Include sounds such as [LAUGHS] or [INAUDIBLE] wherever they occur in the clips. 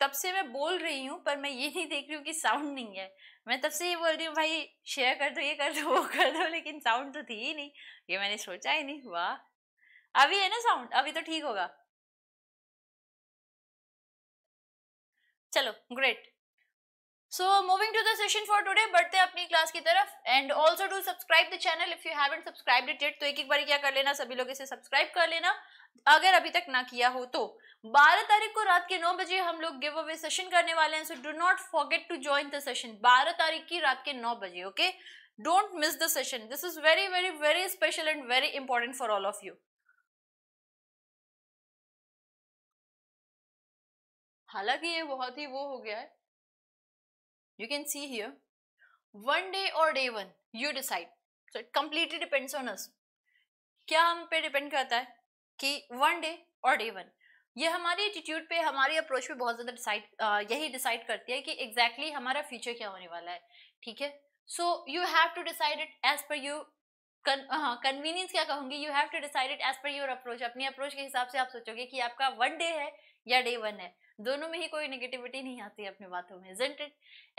तब से मैं बोल रही हूँ पर मैं ये नहीं देख रही हूँ कि साउंड नहीं है मैं तब से ये बोल रही हूँ भाई शेयर कर दो ये कर दो [LAUGHS] वो कर दो लेकिन साउंड तो थी ही नहीं ये मैंने सोचा ही नहीं वाह अभी है ना साउंड अभी तो ठीक होगा चलो great so moving to the session for today बढ़ते अपनी क्लास की तरफ and also do subscribe the channel if you haven't subscribed it yet. तो एक एक बार क्या कर लेना सभी लोग इसे सब्सक्राइब कर लेना अगर अभी तक ना किया हो तो 12 तारीख को रात के 9 बजे हम लोग गिव अवे सेशन करने वाले हैं so do not forget to join the session 12 तारीख की रात के 9 बजे okay don't miss the session this is very very very special and very important for all of you हालांकि ये बहुत ही वो हो गया है you can see here one day और day one you decide so it completely depends on us क्या हम पे डिपेंड करता है कि वन डे और डे वन ये हमारे एटीट्यूड पे हमारी अप्रोच पे बहुत ज़्यादा डिसाइड यही डिसाइड करती है कि एग्जैक्टली exactly हमारा फ्यूचर क्या होने वाला है ठीक है so you have to decide it as per you convenience क्या कहूँगी you have to decide it as per your approach अपनी अप्रोच के हिसाब से आप सोचोगे कि आपका वन डे है या डे वन है दोनों में ही कोई नेगेटिविटी नहीं आती है अपनी बातों में एनीवे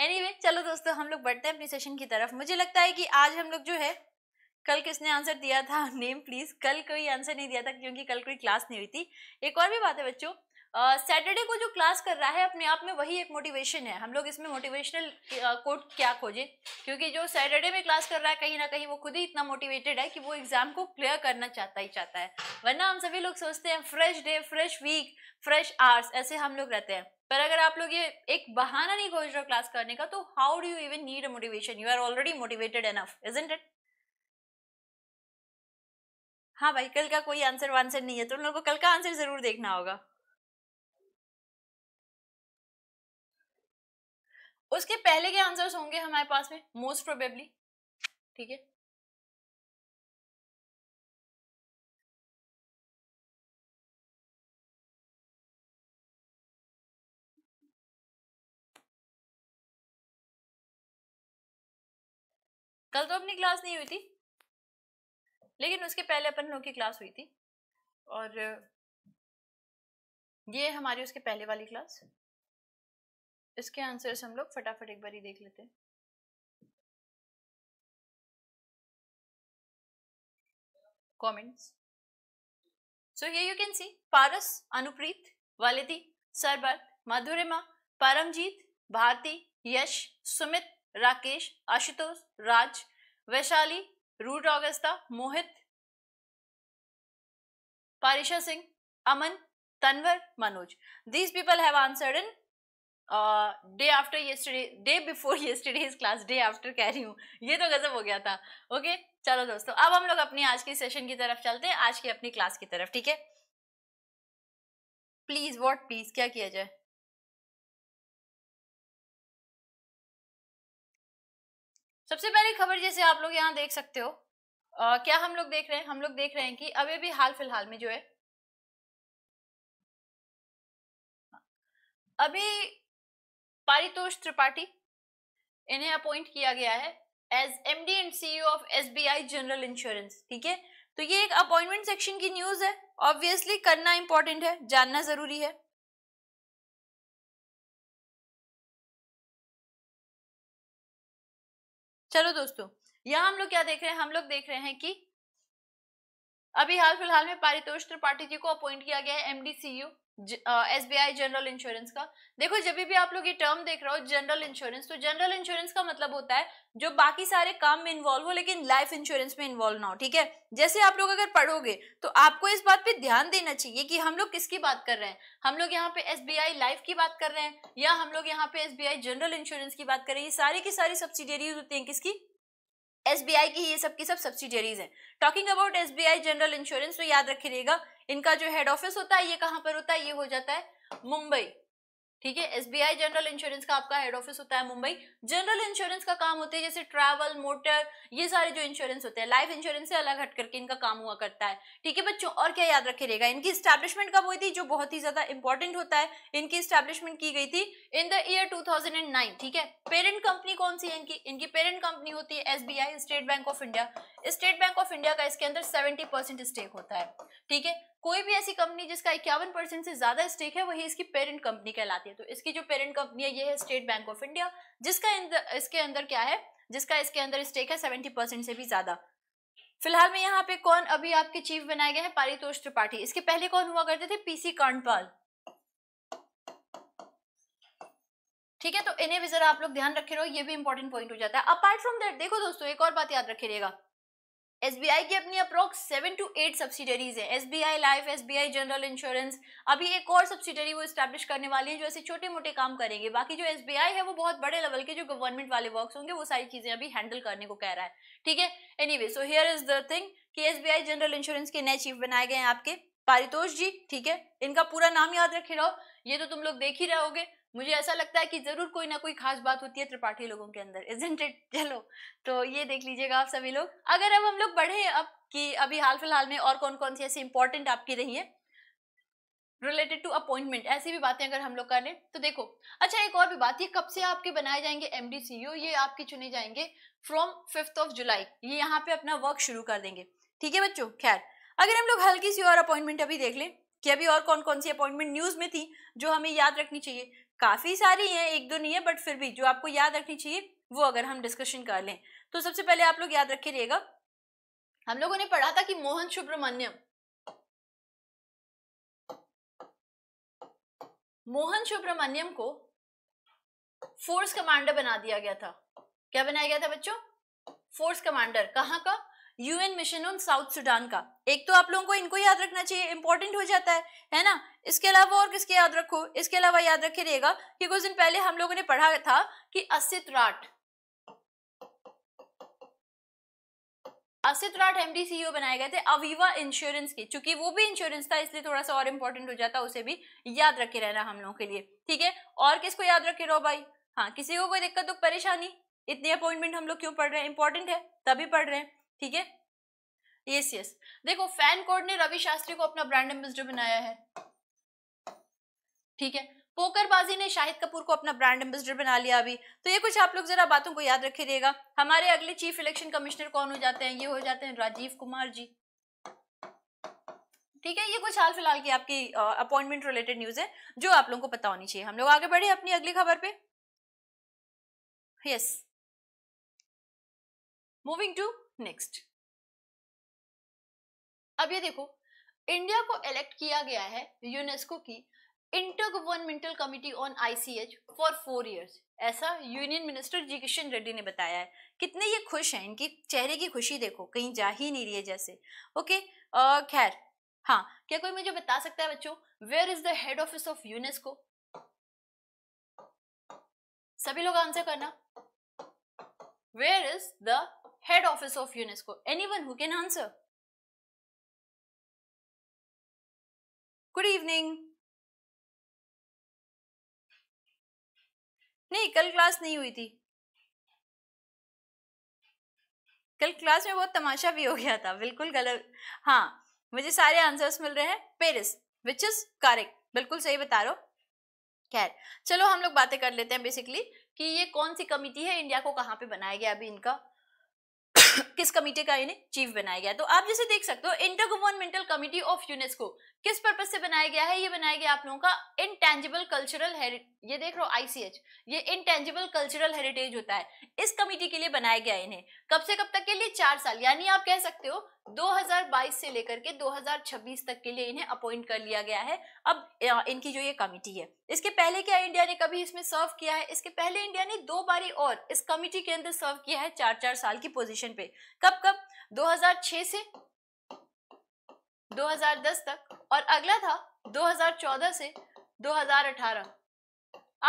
anyway, चलो दोस्तों हम लोग बढ़ते हैं अपने सेशन की तरफ मुझे लगता है कि आज हम लोग जो है कल किसने आंसर दिया था [LAUGHS] नेम प्लीज कल कोई आंसर नहीं दिया था क्योंकि कल कोई क्लास नहीं हुई थी एक और भी बात है बच्चों सैटरडे को जो क्लास कर रहा है अपने आप में वही एक मोटिवेशन है हम लोग इसमें मोटिवेशनल कोट क्या खोजें क्योंकि जो सैटरडे में क्लास कर रहा है कहीं ना कहीं वो खुद ही इतना मोटिवेटेड है कि वो एग्जाम को क्लियर करना चाहता ही चाहता है वरना हम सभी लोग सोचते हैं fresh day fresh week fresh hours ऐसे हम लोग रहते हैं पर अगर आप लोग ये एक बहाना नहीं खोज रहे हो क्लास करने का तो how do you even need a motivation you are already motivated enough is it हाँ भाई कल का कोई आंसर वांसर नहीं है तुम तो लोगों को कल का आंसर जरूर देखना होगा उसके पहले के आंसर्स होंगे हमारे पास में मोस्ट प्रोबेबली ठीक है कल तो अपनी क्लास नहीं हुई थी लेकिन उसके पहले अपन लोगों की क्लास हुई थी और ये हमारी उसके पहले वाली क्लास इसके आंसर्स हम लोग फटाफट एक बार ही देख लेते हैं कमेंट्स सो ये you can see Paras Anupreet वालिदी सरबत मधुरिमा परमजीत भारती यश सुमित राकेश आशुतोष राज वैशाली रूट अगस्ता Mohit Parisha Singh Aman Tanwar Manoj these people have answered in day after yesterday day before yesterday's class day after कह रही हूँ ये तो गजब हो गया था ओके okay? चलो दोस्तों अब हम लोग अपनी आज की सेशन की तरफ चलते हैं आज की अपनी क्लास की तरफ ठीक है प्लीज वॉट प्लीज क्या किया जाए सबसे पहली खबर जैसे आप लोग यहाँ देख सकते हो आ, क्या हम लोग देख रहे हैं हम लोग देख रहे हैं कि अभी अभी हाल फिलहाल में जो है अभी पारितोष त्रिपाठी इन्हें अपॉइंट किया गया है as MD and CEO of I general insurance ठीक है तो ये एक अपॉइंटमेंट सेक्शन की न्यूज है ऑब्वियसली करना इंपॉर्टेंट है जानना जरूरी है चलो दोस्तों यहाँ हम लोग क्या देख रहे हैं हम लोग देख रहे हैं कि अभी हाल फिलहाल में पारितोष त्रिपाठी जी को अपॉइंट किया गया है MD CEO S B I general insurance का देखो जब भी आप लोग ये टर्म देख रहे हो जनरल इंश्योरेंस तो जनरल इंश्योरेंस का मतलब होता है जो बाकी सारे काम में इन्वॉल्व हो लेकिन लाइफ इंश्योरेंस में इन्वॉल्व ना हो ठीक है जैसे आप लोग अगर पढ़ोगे तो आपको इस बात पे ध्यान देना चाहिए कि हम लोग किसकी बात कर रहे हैं हम लोग यहाँ पे एस बी आई लाइफ की बात कर रहे हैं या हम लोग यहाँ पे S B I general insurance की बात कर रहे हैं ये सारी की सारी सब्सिडियरीज होती है किसकी आई की ये सब की सब सब्सिडियरीज हैं talking about I general insurance तो याद रखिएगा इनका जो हेड ऑफिस होता है ये कहाँ पर होता है ये हो जाता है मुंबई ठीक है आई जनरल इंश्योरेंस का आपका हेड ऑफिस होता है मुंबई जनरल इंश्योरेंस का काम होते हैं जैसे ट्रैवल मोटर ये सारे जो इंश्योरेंस होते हैं लाइफ इंश्योरेंस से अलग हट करके इनका काम हुआ करता है ठीक है बच्चों और क्या याद रखे रहेगा इनकी स्टैब्लिशमेंट कब हुई थी जो बहुत ही ज्यादा इंपॉर्टेंट होता है इनकी स्टैब्लिशमेंट की गई थी इन द ईयर टू ठीक है पेरेंट कंपनी कौन सी है इनकी इनकी पेरेंट कंपनी होती है S State Bank of India State Bank of India का इसके अंदर सेवेंटी स्टेक होता है ठीक है कोई भी ऐसी कंपनी जिसका इक्यावन परसेंट से ज्यादा स्टेक है वही इसकी पेरेंट कंपनी कहलाती है तो इसकी जो पेरेंट कंपनी है ये है स्टेट बैंक ऑफ इंडिया जिसका इसके अंदर क्या है जिसका इसके अंदर स्टेक है सेवेंटी परसेंट से भी ज्यादा फिलहाल में यहाँ पे कौन अभी आपके चीफ बनाए गए हैं पारितोष त्रिपाठी इसके पहले कौन हुआ करते थे पीसी कांडपाल ठीक है तो इन्हें भी जरा आप लोग ध्यान रखे रहो ये भी इंपॉर्टेंट पॉइंट हो जाता है अपार्ट फ्रॉम दैट देखो दोस्तों एक और बात याद रखे रहेगा एस बी आई की अपनी approx seven to eight subsidiaries हैं S B I life S B I general insurance अभी एक और सब्सिडरी वो स्टैब्लिश करने वाली है जो ऐसे छोटे मोटे काम करेंगे बाकी जो एस बी आई है वो बहुत बड़े लेवल के जो गवर्नमेंट वाले वर्क होंगे वो सारी चीज़ें अभी हैंडल करने को कह रहा है ठीक है any way so here is the thing कि S B I general insurance के नए चीफ बनाए गए हैं आपके पारितोष जी ठीक है इनका पूरा नाम याद रखे रहो ये तो तुम लोग देख ही रहोगे मुझे ऐसा लगता है कि ज़रूर कोई ना कोई खास बात होती है त्रिपाठी लोगों के अंदर इजेंट इट चलो तो ये देख लीजिएगा आप सभी लोग अगर अब हम लोग बढ़े अब कि अभी हाल फिलहाल में और कौन कौन सी ऐसी इंपॉर्टेंट आपकी रही है रिलेटेड टू अपॉइंटमेंट ऐसी भी बातें अगर हम लोग कर लें तो देखो अच्छा एक और भी बात ये कब से आपके बनाए जाएंगे एम ये आपके चुने जाएंगे फ्रॉम फिफ्थ ऑफ जुलाई ये यहाँ पे अपना वर्क शुरू कर देंगे ठीक है बच्चों खैर अगर हम लोग हल्की सी और अपॉइंटमेंट अभी देख लें कि अभी और कौन कौन सी अपॉइंटमेंट न्यूज में थी जो हमें याद रखनी चाहिए काफ़ी सारी हैं एक दो नहीं है बट फिर भी जो आपको याद रखनी चाहिए वो अगर हम डिस्कशन कर लें तो सबसे पहले आप लोग याद रखिएगा हम लोगों ने पढ़ा था कि मोहन सुब्रमण्यम मोहन सुब्रमण्यम को फोर्स कमांडर बना दिया गया था क्या बनाया गया था बच्चों फोर्स कमांडर कहाँ का UN mission on South Sudan का एक तो आप लोगों को इनको याद रखना चाहिए इंपॉर्टेंट हो जाता है है ना इसके अलावा और किसके याद रखो इसके अलावा याद रखे रहेगा कि कुछ दिन पहले हम लोगों ने पढ़ा था कि असित राट असित राट एमडी e बनाए गए थे अविवा इंश्योरेंस के चूंकि वो भी इंश्योरेंस था इसलिए थोड़ा सा और इंपॉर्टेंट हो जाता उसे भी याद रखे रहना हम लोगों के लिए ठीक है और किसको याद रखे रहो भाई हाँ किसी को कोई दिक्कत दुख परेशानी इतनी अपॉइंटमेंट हम लोग क्यों पढ़ रहे हैं इंपॉर्टेंट है तभी पढ़ रहे हैं ठीक है यस यस देखो फैन कोड ने रवि शास्त्री को अपना ब्रांड एम्बेसडर बनाया है ठीक है पोकरबाजी ने शाहिद कपूर को अपना ब्रांड एम्बेसडर बना लिया अभी तो ये कुछ आप लोग जरा बातों को याद रखिएगा हमारे अगले चीफ इलेक्शन कमिश्नर कौन हो जाते हैं ये हो जाते हैं राजीव कुमार जी ठीक है ये कुछ हाल फिलहाल की आपकी अपॉइंटमेंट रिलेटेड न्यूज है जो आप लोगों को पता होनी चाहिए हम लोग आगे बढ़े अपनी अगली खबर पे यस मूविंग टू नेक्स्ट अब ये देखो इंडिया को इलेक्ट किया गया है यूनेस्को की intergovernmental committee on ICH for four years ऐसा union minister G Kishan Reddy ने बताया है कितने ये खुश हैं इनकी चेहरे की खुशी देखो कहीं जा ही नहीं रही है जैसे ओके खैर हाँ क्या कोई मुझे बता सकता है बच्चों where is the head office of UNESCO सभी लोग आंसर करना where is the head office of UNESCO? Anyone who can answer? Good evening. नहीं कल क्लास नहीं हुई थी कल क्लास में बहुत तमाशा भी हो गया था बिल्कुल गलत हाँ मुझे सारे आंसर्स मिल रहे हैं पेरिस विच इज कारेक्ट बिल्कुल सही बता रहे हो खैर चलो हम लोग बातें कर लेते हैं बेसिकली कि ये कौन सी कमिटी है इंडिया को कहाँ पे बनाया गया अभी इनका किस कमेटी का इन्हें चीफ बनाया गया तो आप जैसे देख सकते हो intergovernmental committee of UNESCO किस पर्पज से बनाया गया है ये बनाया गया आप लोगों का इनटेंजिबल कल्चरल ये देख रहे हो आईसीएच ये इनटेंजिबल कल्चरल हेरिटेज होता है इस कमिटी के लिए बनाया गया इन्हें कब से कब तक के लिए चार साल यानी आप कह सकते हो 2022 से लेकर के 2026 तक के लिए इन्हें अपॉइंट कर लिया गया है अब इनकी जो ये कमिटी है इसके पहले क्या इंडिया ने कभी इसमें सर्व किया है इसके पहले इंडिया ने दो बारी और इस कमिटी के अंदर सर्व किया है चार चार साल की पोजीशन पे कब कब 2006 से 2010 तक और अगला था 2014 से 2018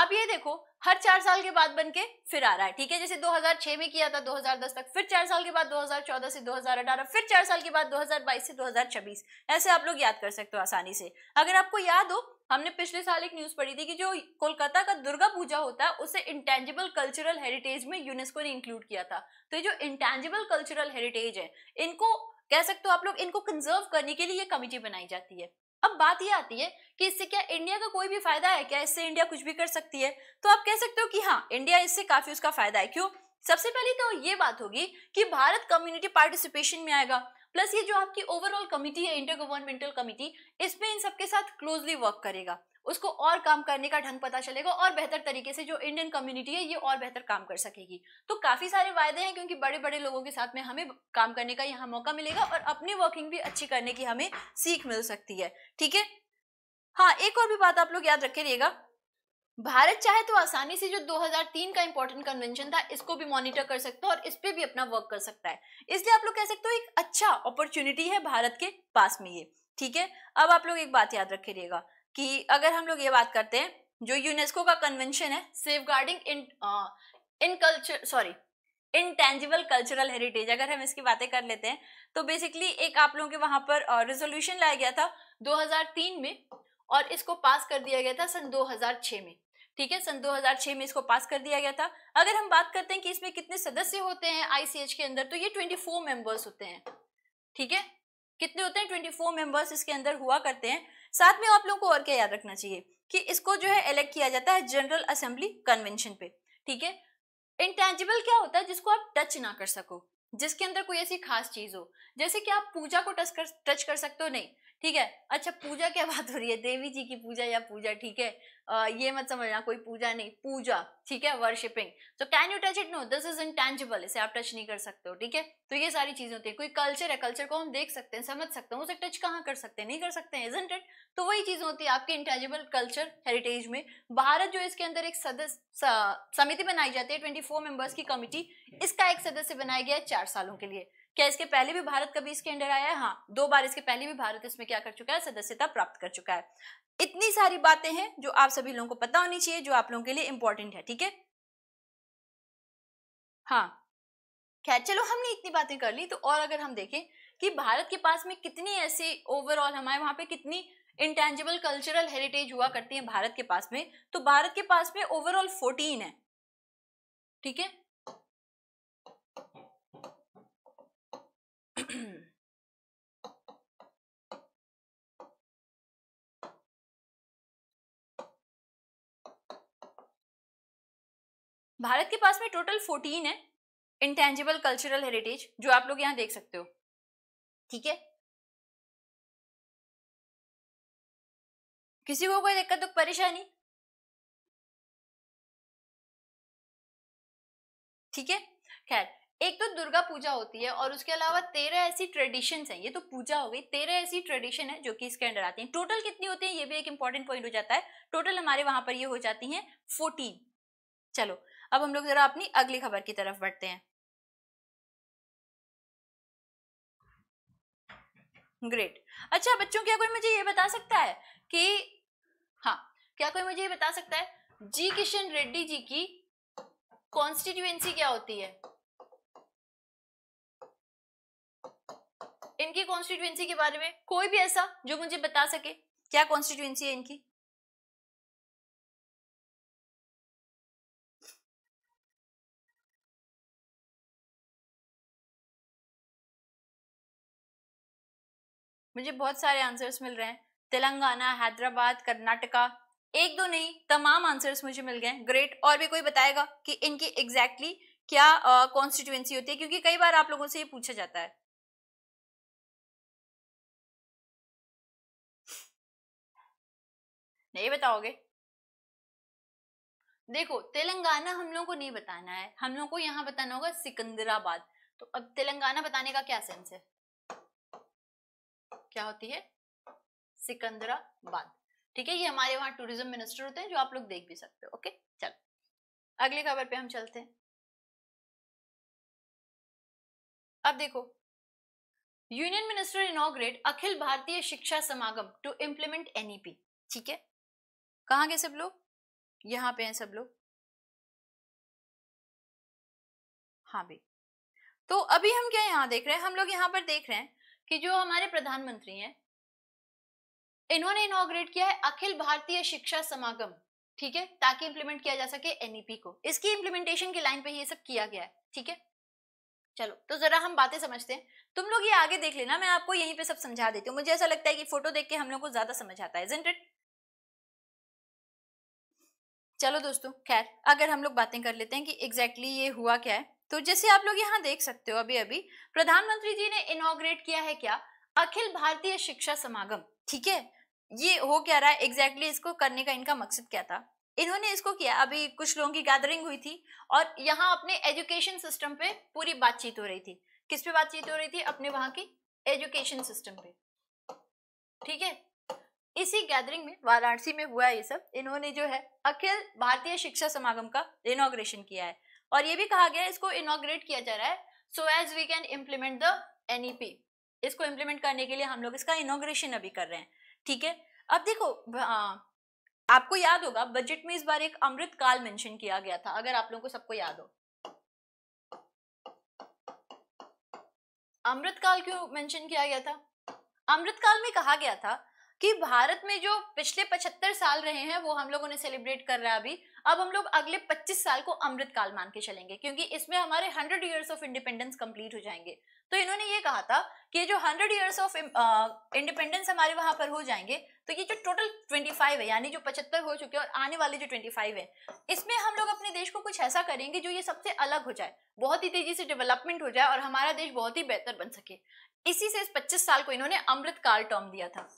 आप ये देखो हर चार साल के बाद बनके फिर आ रहा है ठीक है जैसे 2006 में किया था 2010 तक फिर चार साल के बाद 2014 से 2018 फिर चार साल के बाद 2022 से 2026 ऐसे आप लोग याद कर सकते हो आसानी से अगर आपको याद हो हमने पिछले साल एक न्यूज पढ़ी थी कि जो कोलकाता का दुर्गा पूजा होता है उसे इंटेंजिबल कल्चरल हेरिटेज में यूनेस्को ने इंक्लूड किया था तो ये जो इंटेंजिबल कल्चरल हेरिटेज है इनको कह सकते हो आप लोग इनको कंजर्व करने के लिए ये कमेटी बनाई जाती है अब बात ये आती है कि इससे क्या इंडिया का कोई भी फायदा है क्या इससे इंडिया कुछ भी कर सकती है तो आप कह सकते हो कि हाँ इंडिया इससे काफी उसका फायदा है क्यों सबसे पहले तो ये बात होगी कि भारत कम्युनिटी पार्टिसिपेशन में आएगा प्लस ये जो आपकी ओवरऑल कमिटी है इंटर गवर्नमेंटल कमिटी इसमें इन सबके साथ क्लोजली वर्क करेगा उसको और काम करने का ढंग पता चलेगा और बेहतर तरीके से जो इंडियन कम्युनिटी है ये और बेहतर काम कर सकेगी तो काफ़ी सारे वायदे हैं क्योंकि बड़े बड़े लोगों के साथ में हमें काम करने का यहाँ मौका मिलेगा और अपनी वर्किंग भी अच्छी करने की हमें सीख मिल सकती है ठीक है हाँ एक और भी बात आप लोग याद रखे रहिएगा भारत चाहे तो आसानी से जो 2003 का इंपॉर्टेंट कन्वेंशन था इसको भी मॉनिटर कर सकता है और इस पर भी अपना वर्क कर सकता है इसलिए आप लोग कह सकते हो एक अच्छा अपॉर्चुनिटी है भारत के पास में ये ठीक है अब आप लोग एक बात याद रखे रहिएगा कि अगर हम लोग ये बात करते हैं जो यूनेस्को का कन्वेंशन है safeguarding in in culture sorry intangible cultural heritage अगर हम इसकी बातें कर लेते हैं तो बेसिकली एक आप लोगों के वहां पर रेजोल्यूशन लाया गया था 2003 में और इसको पास कर दिया गया था सन 2006 में ठीक है सन 2006 में इसको पास कर दिया गया था अगर हम बात करते हैं कि इसमें कितने सदस्य होते हैं आईसीएच के अंदर तो ये 24 मेंबर्स होते हैं ठीक है कितने होते हैं 24 मेंबर्स इसके अंदर हुआ करते हैं साथ में आप लोगों को और क्या याद रखना चाहिए कि इसको जो है इलेक्ट किया जाता है जनरल असेंबली कन्वेंशन पे ठीक है इंटेंजिबल क्या होता है जिसको आप टच ना कर सको जिसके अंदर कोई ऐसी खास चीज हो जैसे कि आप पूजा को टच कर टच कर सकते हो नहीं ठीक है अच्छा पूजा क्या बात हो रही है देवी जी की पूजा या पूजा ठीक है आ, ये मत समझना कोई पूजा नहीं पूजा ठीक है worshipping so can you touch it no this is intangible इसे आप टच नहीं कर सकते हो ठीक है तो ये सारी चीजें होती है कोई कल्चर है कल्चर को हम देख सकते हैं समझ सकते हैं उसे टच कहाँ कर सकते हैं नहीं कर सकते हैं इट तो वही चीज होती है आपके इंटेंजिबल कल्चर हेरिटेज में भारत जो इसके अंदर एक सदस्य समिति बनाई जाती है ट्वेंटी फोर मेंबर्स की कमिटी इसका एक सदस्य बनाया गया है चार सालों के लिए क्या इसके पहले भी भारत कभी इसके अंडर आया है हाँ दो बार इसके पहले भी भारत इसमें क्या कर चुका है सदस्यता प्राप्त कर चुका है इतनी सारी बातें हैं जो आप सभी लोगों को पता होनी चाहिए जो आप लोगों के लिए इंपॉर्टेंट है ठीक है हाँ खैर चलो हमने इतनी बातें कर ली तो और अगर हम देखें कि भारत के पास में कितनी ऐसी ओवरऑल हमारे वहां पे कितनी इंटेंजिबल कल्चरल हेरिटेज हुआ करती है भारत के पास में तो भारत के पास में ओवरऑल फोर्टीन है ठीक है भारत के पास में टोटल फोर्टीन है इंटेंजिबल कल्चरल हेरिटेज जो आप लोग यहाँ देख सकते हो ठीक है किसी को कोई दिक्कत दुख परेशानी ठीक है खैर एक तो दुर्गा पूजा होती है और उसके अलावा तेरह ऐसी ट्रेडिशन हैं ये तो पूजा हो गई तेरह ऐसी ट्रेडिशन है जो कि इसके अंडर आती हैं टोटल कितनी होती है ये भी एक इंपॉर्टेंट पॉइंट हो जाता है टोटल हमारे वहां पर ये हो जाती हैं फोर्टीन चलो अब हम लोग जरा अपनी अगली खबर की तरफ बढ़ते हैं ग्रेट अच्छा बच्चों क्या कोई मुझे ये बता सकता है कि हाँ क्या कोई मुझे ये बता सकता है जी किशन रेड्डी जी की कॉन्स्टिट्यूएंसी क्या होती है इनकी कॉन्स्टिट्यूएंसी के बारे में कोई भी ऐसा जो मुझे बता सके क्या कॉन्स्टिट्यूएंसी है इनकी मुझे बहुत सारे आंसर्स मिल रहे हैं तेलंगाना हैदराबाद कर्नाटका एक दो नहीं तमाम आंसर्स मुझे मिल गए हैं ग्रेट और भी कोई बताएगा कि इनकी एग्जैक्टली exactly क्या कॉन्स्टिट्यूएंसी होती है क्योंकि कई बार आप लोगों से ये पूछा जाता है नहीं बताओगे देखो तेलंगाना हम लोगों को नहीं बताना है हम लोगों को यहां बताना होगा सिकंदराबाद तो अब तेलंगाना बताने का क्या सेंस है क्या होती है सिकंदराबाद ठीक है ये हमारे वहां टूरिज्म मिनिस्टर होते हैं जो आप लोग देख भी सकते हो ओके चल अगली खबर पे हम चलते हैं अब देखो यूनियन मिनिस्टर इनोग्रेट अखिल भारतीय शिक्षा समागम टू इम्प्लीमेंट एनईपी ठीक है कहा गए सब लोग यहां पे हैं सब लोग हाँ भाई तो अभी हम क्या यहां देख रहे हैं हम लोग यहां पर देख रहे हैं कि जो हमारे प्रधानमंत्री हैं इन्होंने इनोग्रेट किया है अखिल भारतीय शिक्षा समागम ठीक है ताकि इंप्लीमेंट किया जा सके एनईपी को इसकी इंप्लीमेंटेशन की लाइन पे ये सब किया गया है ठीक है चलो तो जरा हम बातें समझते हैं तुम लोग ये आगे देख लेना मैं आपको यहीं पे सब समझा देती हूँ मुझे ऐसा लगता है कि फोटो देख के हम लोग को ज्यादा समझ आता है चलो दोस्तों खैर अगर हम लोग बातें कर लेते हैं कि एग्जैक्टली exactly ये हुआ क्या है तो जैसे आप लोग यहाँ देख सकते हो अभी अभी प्रधानमंत्री जी ने इनोग्रेट किया है क्या अखिल भारतीय शिक्षा समागम ठीक है ये हो क्या रहा है एग्जैक्टली exactly इसको करने का इनका मकसद क्या था इन्होंने इसको किया अभी कुछ लोगों की गैदरिंग हुई थी और यहाँ अपने एजुकेशन सिस्टम पे पूरी बातचीत हो रही थी किस पे बातचीत हो रही थी अपने वहां की एजुकेशन सिस्टम पे ठीक है इसी गैदरिंग में वाराणसी में हुआ ये सब इन्होंने जो है अखिल भारतीय शिक्षा समागम का इनोग्रेशन किया है और ये भी कहा गया इसको इनोग्रेट किया जा रहा है so as we can implement the NEP इसको इम्प्लीमेंट करने के लिए हम लोग इसका इनोग्रेशन अभी कर रहे हैं ठीक है अब देखो आपको याद होगा बजट में इस बार एक अमृत काल मेंशन किया गया था अगर आप लोगों को सबको याद हो अमृत काल क्यों मेंशन किया गया था अमृत काल में कहा गया था कि भारत में जो पिछले पचहत्तर साल रहे हैं वो हम लोगों ने सेलिब्रेट कर रहा है अभी अब हम लोग अगले 25 साल को अमृत काल मान के चलेंगे क्योंकि इसमें हमारे 100 इयर्स ऑफ इंडिपेंडेंस कंप्लीट हो जाएंगे तो इन्होंने ये कहा था कि जो 100 इयर्स ऑफ इंडिपेंडेंस हमारे वहां पर हो जाएंगे तो ये जो टोटल 25 है यानी जो 75 हो चुके हैं और आने वाले जो 25 है इसमें हम लोग अपने देश को कुछ ऐसा करेंगे जो ये सबसे अलग हो जाए बहुत ही तेजी से डेवलपमेंट हो जाए और हमारा देश बहुत ही बेहतर बन सके इसी से इस पच्चीस साल को इन्होंने अमृत काल टर्म दिया था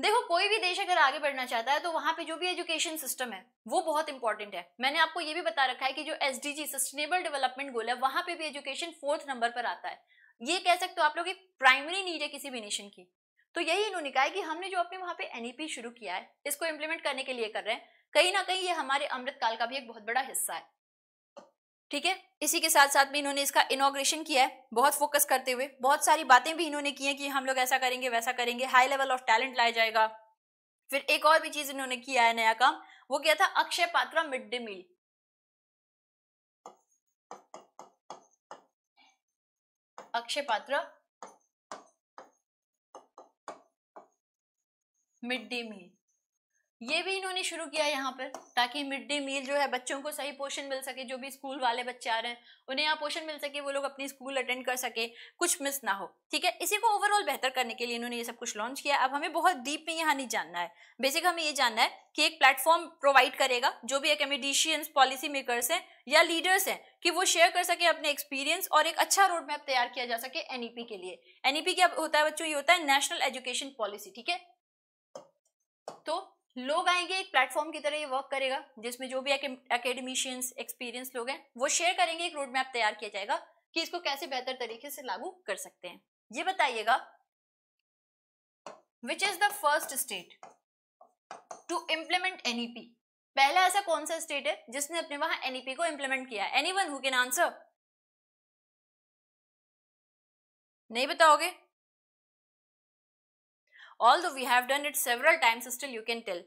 देखो कोई भी देश अगर आगे बढ़ना चाहता है तो वहां पे जो भी एजुकेशन सिस्टम है वो बहुत इंपॉर्टेंट है मैंने आपको ये भी बता रखा है कि जो एस सस्टेनेबल डेवलपमेंट गोल है वहां पे भी एजुकेशन फोर्थ नंबर पर आता है ये कह सकते हो आप लोग प्राइमरी नीड है किसी भी नेशन की तो यही इन्होंने कहा है कि हमने जो अपने वहां पे एनईपी e शुरू किया है इसको इम्प्लीमेंट करने के लिए कर रहे हैं कहीं ना कहीं ये हमारे अमृतकाल का भी एक बहुत बड़ा हिस्सा है ठीक है इसी के साथ साथ में इन्होंने इसका इनोग्रेशन किया है बहुत फोकस करते हुए बहुत सारी बातें भी इन्होंने की हैं कि हम लोग ऐसा करेंगे वैसा करेंगे हाई लेवल ऑफ टैलेंट लाया जाएगा फिर एक और भी चीज इन्होंने किया है नया काम वो किया था Akshaya Patra mid day meal Akshaya Patra mid day meal ये भी इन्होंने शुरू किया यहाँ पर ताकि मिड डे मील जो है बच्चों को सही पोषण मिल सके जो भी स्कूल वाले बच्चे आ रहे हैं उन्हें यहाँ पोषण मिल सके वो लोग अपनी स्कूल अटेंड कर सके कुछ मिस ना हो ठीक है इसी को ओवरऑल बेहतर करने के लिए इन्होंने ये सब कुछ लॉन्च किया अब हमें बहुत डीप में यहाँ नहीं जानना है बेसिक हमें ये जानना है कि एक प्लेटफॉर्म प्रोवाइड करेगा जो भी एकेडमिशियंस पॉलिसी मेकर्स हैं या लीडर्स हैं कि वो शेयर कर सके अपने एक्सपीरियंस और एक अच्छा रोड मैप तैयार किया जा सके एनईपी e के लिए एनईपी e क्या होता है बच्चों ये होता है नेशनल एजुकेशन पॉलिसी ठीक है तो लोग आएंगे एक प्लेटफॉर्म की तरह ये वर्क करेगा जिसमें जो भी एकेडमिशियंस एक्सपीरियंस लोग हैं वो शेयर करेंगे एक रोड मैप तैयार किया जाएगा कि इसको कैसे बेहतर तरीके से लागू कर सकते हैं ये बताइएगा which is the first state to implement NEP पहला ऐसा कौन सा स्टेट है जिसने अपने वहां एनईपी e को इम्प्लीमेंट किया एनी वन हु आंसर नहीं बताओगे Although we have done it several times, still you can tell.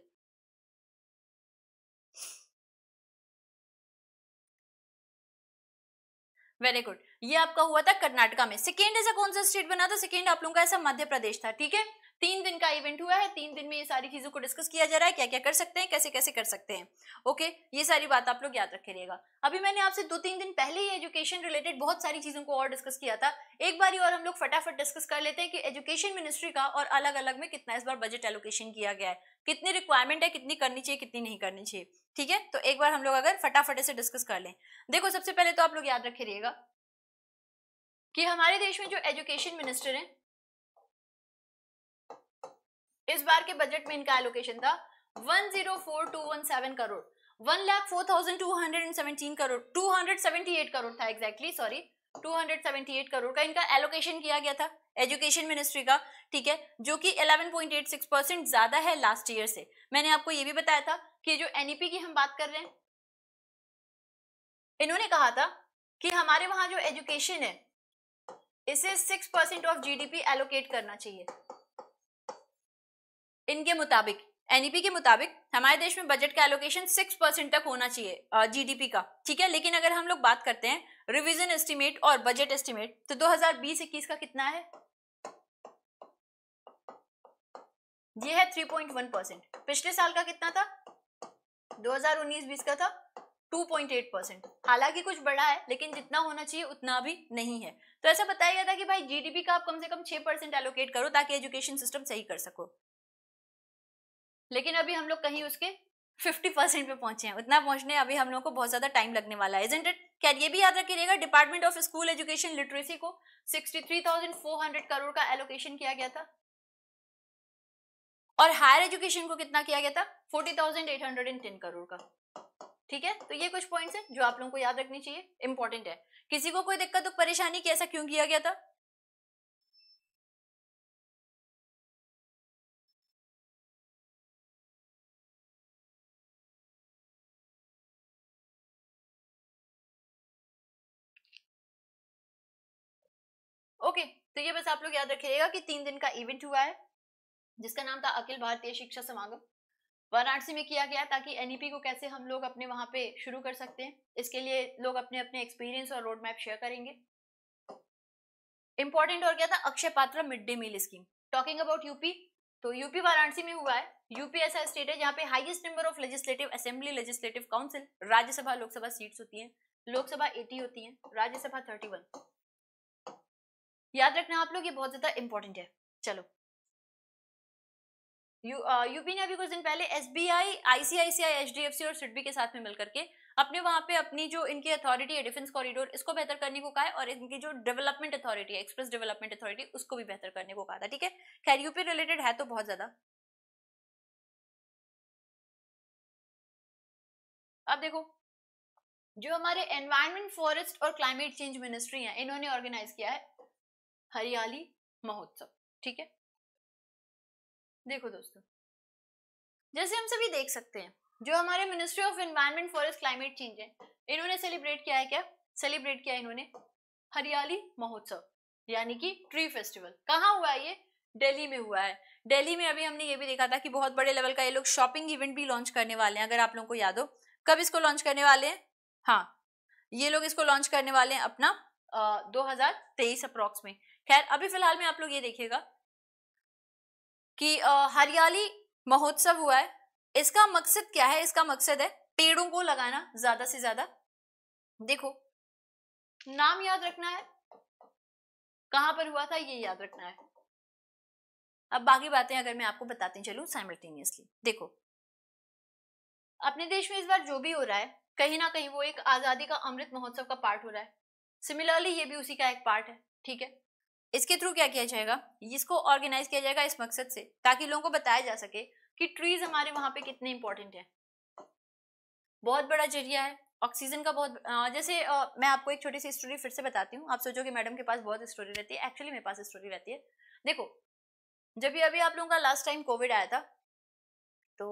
Very good ये आपका हुआ था कर्नाटका में सेकेंड ऐसा कौन सा स्टेट बना था सेकेंड आप लोगों का ऐसा मध्य प्रदेश था ठीक है तीन दिन का इवेंट हुआ है तीन दिन में ये सारी चीज़ों को डिस्कस किया जा रहा है क्या क्या कर सकते हैं कैसे कैसे कर सकते हैं ओके ये सारी बात आप लोग याद रखे रहेगा अभी मैंने आपसे दो तीन दिन पहले ही एजुकेशन रिलेटेड बहुत सारी चीज़ों को और डिस्कस किया था एक बार और हम लोग फटाफट डिस्कस कर लेते हैं कि एजुकेशन मिनिस्ट्री का और अलग अलग में कितना इस बार बजट एलोकेशन किया गया है कितनी रिक्वायरमेंट है कितनी करनी चाहिए कितनी नहीं करनी चाहिए ठीक है तो एक बार हम लोग अगर फटाफट से डिस्कस कर लें देखो सबसे पहले तो आप लोग याद रखे रहिएगा कि हमारे देश में जो एजुकेशन मिनिस्टर हैं इस बार के बजट में इनका एलोकेशन था 104,217 crore one lakh four thousand two hundred and seventeen crore two hundred seventy eight crore था exactly sorry two hundred seventy eight crore का इनका एलोकेशन किया गया था एजुकेशन मिनिस्ट्री का ठीक है जो कि 11.86 परसेंट ज्यादा है लास्ट ईयर से मैंने आपको ये भी बताया था कि जो एनईपी e की हम बात कर रहे हैं इन्होंने कहा था कि हमारे वहां जो एजुकेशन है इसे six percent of GDP allocate करना चाहिए इनके मुताबिक एनईपी e के मुताबिक हमारे देश में बजट का एलोकेशन सिक्स परसेंट तक होना चाहिए जीडीपी का ठीक है लेकिन अगर हम लोग बात करते हैं रिवीजन एस्टिमेट और बजट एस्टिमेट तो दो हजार का कितना है ये है 3.1 परसेंट पिछले साल का कितना था 2019-20 का था 2.8 परसेंट हालांकि कुछ बड़ा है लेकिन जितना होना चाहिए उतना भी नहीं है तो ऐसा बताया गया था कि भाई जीडीपी का आप कम से कम 6 परसेंट एलोकेट करो ताकि एजुकेशन सिस्टम सही कर सको लेकिन अभी हम लोग कहीं उसके फिफ्टी परसेंट पे पहुंचे हैं उतना पहुंचने अभी हम लोग को बहुत ज्यादा टाइम लगने वाला है इट क्या ये भी याद रखिएगा department of school education literacy को sixty three thousand four hundred crore का एलोकेशन किया गया था और हायर एजुकेशन को कितना किया गया था forty thousand eight hundred and ten crore का ठीक है तो ये कुछ पॉइंट्स हैं जो आप लोगों को याद रखनी चाहिए इंपॉर्टेंट है किसी को कोई दिक्कत तो परेशानी की ऐसा क्यों किया गया था तो ये बस आप लोग याद रखिएगा कि तीन दिन का इवेंट हुआ है जिसका नाम था अखिल भारतीय शिक्षा समागम वाराणसी में किया गया ताकि एनईपी e को कैसे हम लोग अपने वहाँ पे शुरू कर सकते हैं इसके लिए लोग अपने अपने एक्सपीरियंस और रोड मैप शेयर करेंगे इंपॉर्टेंट और क्या था Akshaya Patra mid day meal scheme talking about UP तो यूपी वाराणसी में हुआ है यूपी ऐसा स्टेट है जहाँ पे highest number of legislative assembly legislative council Rajya Sabha Lok Sabha seats होती हैं लोकसभा 80 होती हैं राज्यसभा 31 याद रखना आप लोग ये बहुत ज़्यादा इंपॉर्टेंट है चलो यू यूपी ने अभी कुछ दिन पहले S B I ICICI H D F C और सिडबी के साथ में मिलकर के अपने वहाँ पे अपनी जो इनकी अथॉरिटी है डिफेंस कॉरिडोर इसको बेहतर करने को कहा है और इनकी जो डेवलपमेंट अथॉरिटी है एक्सप्रेस डेवलपमेंट अथॉरिटी उसको भी बेहतर करने को कहा था ठीक है खैर यूपी रिलेटेड है तो बहुत ज़्यादा अब देखो जो हमारे एनवायरमेंट फॉरेस्ट और क्लाइमेट चेंज मिनिस्ट्री है इन्होंने ऑर्गेनाइज किया है हरियाली महोत्सव ठीक है देखो दोस्तों जैसे हम सभी देख सकते हैं जो हमारे ministry of environment forest climate change है इन्होंने सेलिब्रेट किया है क्या सेलिब्रेट किया इन्होंने हरियाली महोत्सव यानी कि ट्री फेस्टिवल कहाँ हुआ है ये दिल्ली में हुआ है दिल्ली में अभी हमने ये भी देखा था कि बहुत बड़े लेवल का ये लोग शॉपिंग इवेंट भी लॉन्च करने वाले हैं अगर आप लोगों को याद हो कब इसको लॉन्च करने वाले हैं हाँ ये लोग इसको लॉन्च करने वाले हैं अपना दो हजार तेईस अप्रॉक्स में खैर अभी फिलहाल में आप लोग ये देखिएगा कि हरियाली महोत्सव हुआ है इसका मकसद क्या है इसका मकसद है पेड़ों को लगाना ज्यादा से ज्यादा देखो नाम याद रखना है कहां पर हुआ था ये याद रखना है अब बाकी बातें अगर मैं आपको बताती चलू साइमल्टेनियसली देखो अपने देश में इस बार जो भी हो रहा है कहीं ना कहीं वो एक आजादी का अमृत महोत्सव का पार्ट हो रहा है सिमिलरली ये भी उसी का एक पार्ट है ठीक है इसके थ्रू क्या किया जाएगा इसको ऑर्गेनाइज किया जाएगा इस मकसद से ताकि लोगों को बताया जा सके कि ट्रीज हमारे वहां पे कितने इंपॉर्टेंट है बहुत बड़ा जरिया है ऑक्सीजन का बहुत जैसे मैं आपको एक छोटी सी स्टोरी फिर से बताती हूँ आप सोचो कि मैडम के पास बहुत स्टोरी रहती है एक्चुअली मेरे पास स्टोरी रहती है देखो जब भी अभी आप लोगों का लास्ट टाइम कोविड आया था तो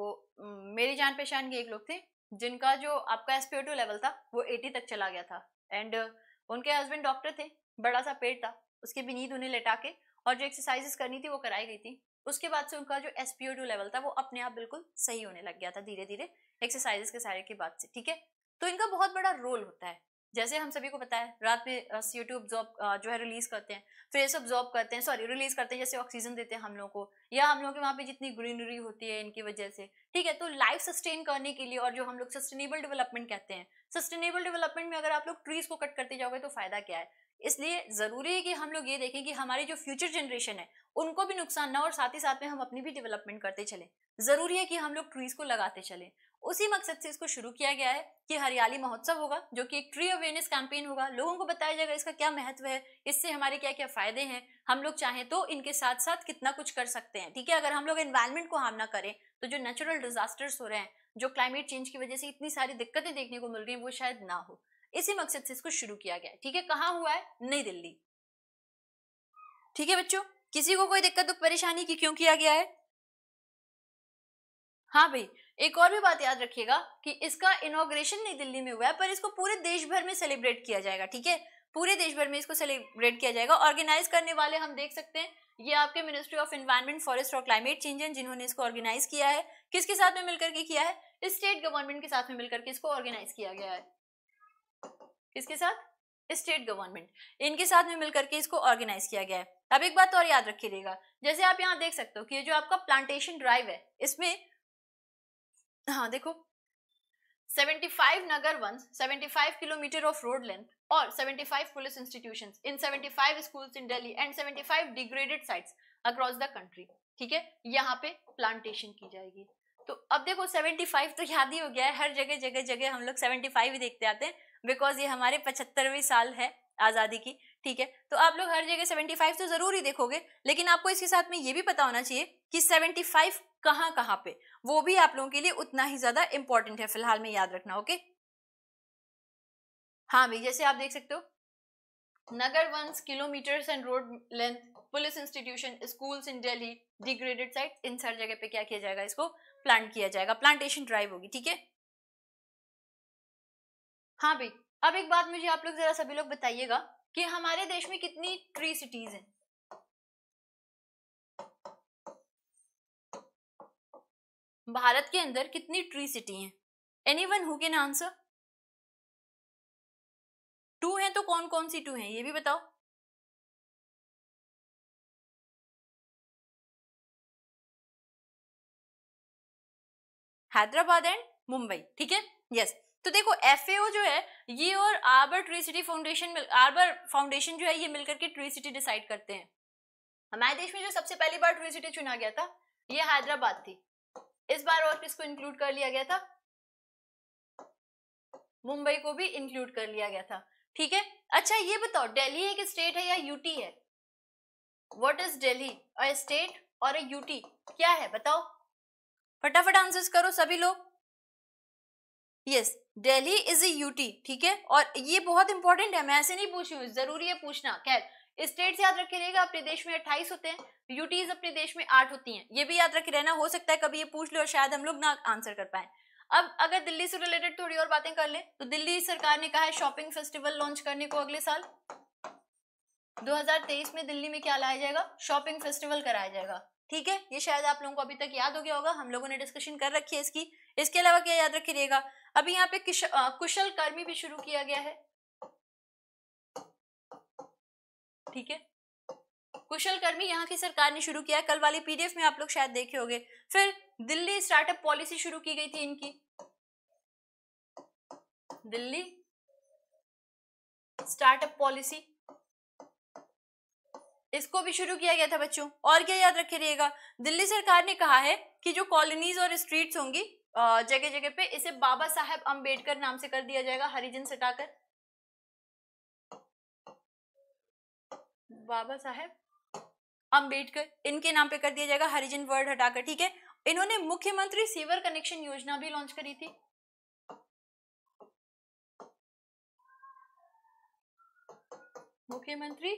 मेरी जान पहचान के एक लोग थे जिनका जो आपका एसपीओ लेवल था वो एटी तक चला गया था एंड उनके हस्बैंड डॉक्टर थे बड़ा सा पेट था उसके भी नींद उन्हें लेटा के और जो एक्सरसाइजेस करनी थी वो कराई गई थी उसके बाद से उनका जो एस लेवल था वो अपने आप बिल्कुल सही होने लग गया था धीरे धीरे एक्सरसाइजेस के सारे के बाद से ठीक है तो इनका बहुत बड़ा रोल होता है जैसे हम सभी को पता है रात में सी टू ऑब्जॉर्ब जो है रिलीज करते हैं फ्रेस ऑब्जॉर्ब करते हैं सॉरी रिलीज करते हैं जैसे ऑक्सीजन देते हैं हम लोगों को या हम लोग के वहाँ पे जितनी ग्रीनरी होती है इनकी वजह से ठीक है तो लाइफ सस्टेन करने के लिए और जो हम लोग सस्टेनेबल डेवलपमेंट कहते हैं सस्टेनेबल डेवलपमेंट में अगर आप लोग ट्रीज को कट करते जाओगे तो फायदा क्या है इसलिए ज़रूरी है कि हम लोग ये देखें कि हमारी जो फ्यूचर जनरेशन है उनको भी नुकसान ना और साथ ही साथ में हम अपनी भी डेवलपमेंट करते चले ज़रूरी है कि हम लोग ट्रीज़ को लगाते चले उसी मकसद से इसको शुरू किया गया है कि हरियाली महोत्सव होगा जो कि एक ट्री अवेयरनेस कैंपेन होगा लोगों को बताया जाएगा इसका क्या महत्व है इससे हमारे क्या क्या फायदे हैं हम लोग चाहें तो इनके साथ साथ कितना कुछ कर सकते हैं ठीक है अगर हम लोग एनवायरमेंट को हार्म ना करें तो जो नेचुरल डिजास्टर्स हो रहे हैं जो क्लाइमेट चेंज की वजह से इतनी सारी दिक्कतें देखने को मिल रही है वो शायद ना हो इसी मकसद से इसको शुरू किया गया ठीक है कहाँ हुआ है नई दिल्ली ठीक है बच्चों किसी को कोई दिक्कत दुख परेशानी की क्यों किया गया है हाँ भाई एक और भी बात याद रखिएगा कि इसका इनोग्रेशन नई दिल्ली में हुआ है पर इसको पूरे देश भर में सेलिब्रेट किया जाएगा ठीक है पूरे देश भर में इसको सेलिब्रेट किया जाएगा ऑर्गेनाइज करने वाले हम देख सकते हैं ये आपके मिनिस्ट्री ऑफ एनवायरमेंट फॉरेस्ट और क्लाइमेट चेंज है जिन्होंने इसको ऑर्गेनाइज किया है किसके साथ में मिलकर के किया है स्टेट गवर्नमेंट के साथ में मिलकर के इसको ऑर्गेनाइज किया गया है किसके साथ स्टेट गवर्नमेंट इनके साथ में मिलकर के इसको ऑर्गेनाइज किया गया है अब एक बात और याद रखिएगा जैसे आप यहाँ देख सकते हो कि ये जो आपका प्लांटेशन ड्राइव है इसमें हाँ देखो 75 Nagar Van 75 kilometre of road length और 75 police institutions in 75 schools in Delhi and 75 degraded sites across the country ठीक है यहाँ पे प्लांटेशन की जाएगी तो अब देखो 75 तो याद ही हो गया है हर जगह जगह जगह हम लोग 75 ही देखते आते हैं बिकॉज ये हमारे पचहत्तरवें साल है आज़ादी की ठीक है तो आप लोग हर जगह 75 तो ज़रूर ही देखोगे लेकिन आपको इसके साथ में ये भी पता होना चाहिए कि 75 कहाँ कहाँ पे वो भी आप लोगों के लिए उतना ही ज़्यादा इंपॉर्टेंट है फिलहाल में याद रखना ओके हाँ भाई जैसे आप देख सकते हो Nagar wants kilometres and road length police institution schools in Delhi degraded site in सर जगह पे क्या किया जाएगा इसको प्लांट किया जाएगा प्लांटेशन ड्राइव होगी ठीक है हाँ भाई अब एक बात मुझे आप लोग जरा सभी लोग बताइएगा कि हमारे देश में कितनी ट्री सिटीज हैं भारत के अंदर कितनी ट्री सिटी हैं any one who can answer two हैं तो कौन कौन सी टू हैं ये भी बताओ हैदराबाद एंड मुंबई ठीक है यस तो देखो एफ जो है ये और Arbor tree city foundation Arbor foundation जो है ये मिलकर के ट्री सिटी डिसाइड करते हैं हमारे देश में जो सबसे पहली बार ट्री सिटी चुना गया था ये हैदराबाद थी इस बार और किसको इंक्लूड कर लिया गया था मुंबई को भी इंक्लूड कर लिया गया था ठीक है अच्छा ये बताओ दिल्ली एक स्टेट है या यूटी है what is Delhi a state और अ यूटी क्या है बताओ फटाफट आंसर्स करो सभी लोग yes Delhi is a UT ठीक है और ये बहुत इंपॉर्टेंट है मैं ऐसे नहीं पूछ रही हूँ जरूरी है पूछना खैर स्टेट्स याद रखे रहेगा अपने देश में अट्ठाईस होते हैं यूटीज अपने देश में आठ होती हैं ये भी याद रखे रहना हो सकता है कभी ये पूछ लो और शायद हम लोग ना आंसर कर पाए अब अगर दिल्ली से रिलेटेड थोड़ी और बातें कर लें तो दिल्ली सरकार ने कहा है शॉपिंग फेस्टिवल लॉन्च करने को अगले साल 2023 में दिल्ली में क्या लाया जाएगा शॉपिंग फेस्टिवल कराया जाएगा ठीक है ये शायद आप लोगों को अभी तक याद हो गया होगा हम लोगों ने डिस्कशन कर रखी है इसकी इसके अलावा क्या याद रखिएगा अभी यहाँ पे कुशल कर्मी भी शुरू किया गया है ठीक है कुशल कर्मी यहाँ की सरकार ने शुरू किया कल वाली पीडीएफ में आप लोग शायद देखे होंगे फिर दिल्ली स्टार्टअप पॉलिसी शुरू की गई थी इनकी दिल्ली स्टार्टअप पॉलिसी इसको भी शुरू किया गया था बच्चों और क्या याद रखे रहिएगा दिल्ली सरकार ने कहा है कि जो कॉलोनीज और स्ट्रीट्स होंगी जगह जगह पे इसे बाबा साहेब अम्बेडकर नाम से कर दिया जाएगा हरिजन सटाकर बाबा साहेब अंबेडकर इनके नाम पे कर दिया जाएगा हरिजन वर्ड हटाकर ठीक है इन्होंने मुख्यमंत्री सीवर कनेक्शन योजना भी लॉन्च करी थी मुख्यमंत्री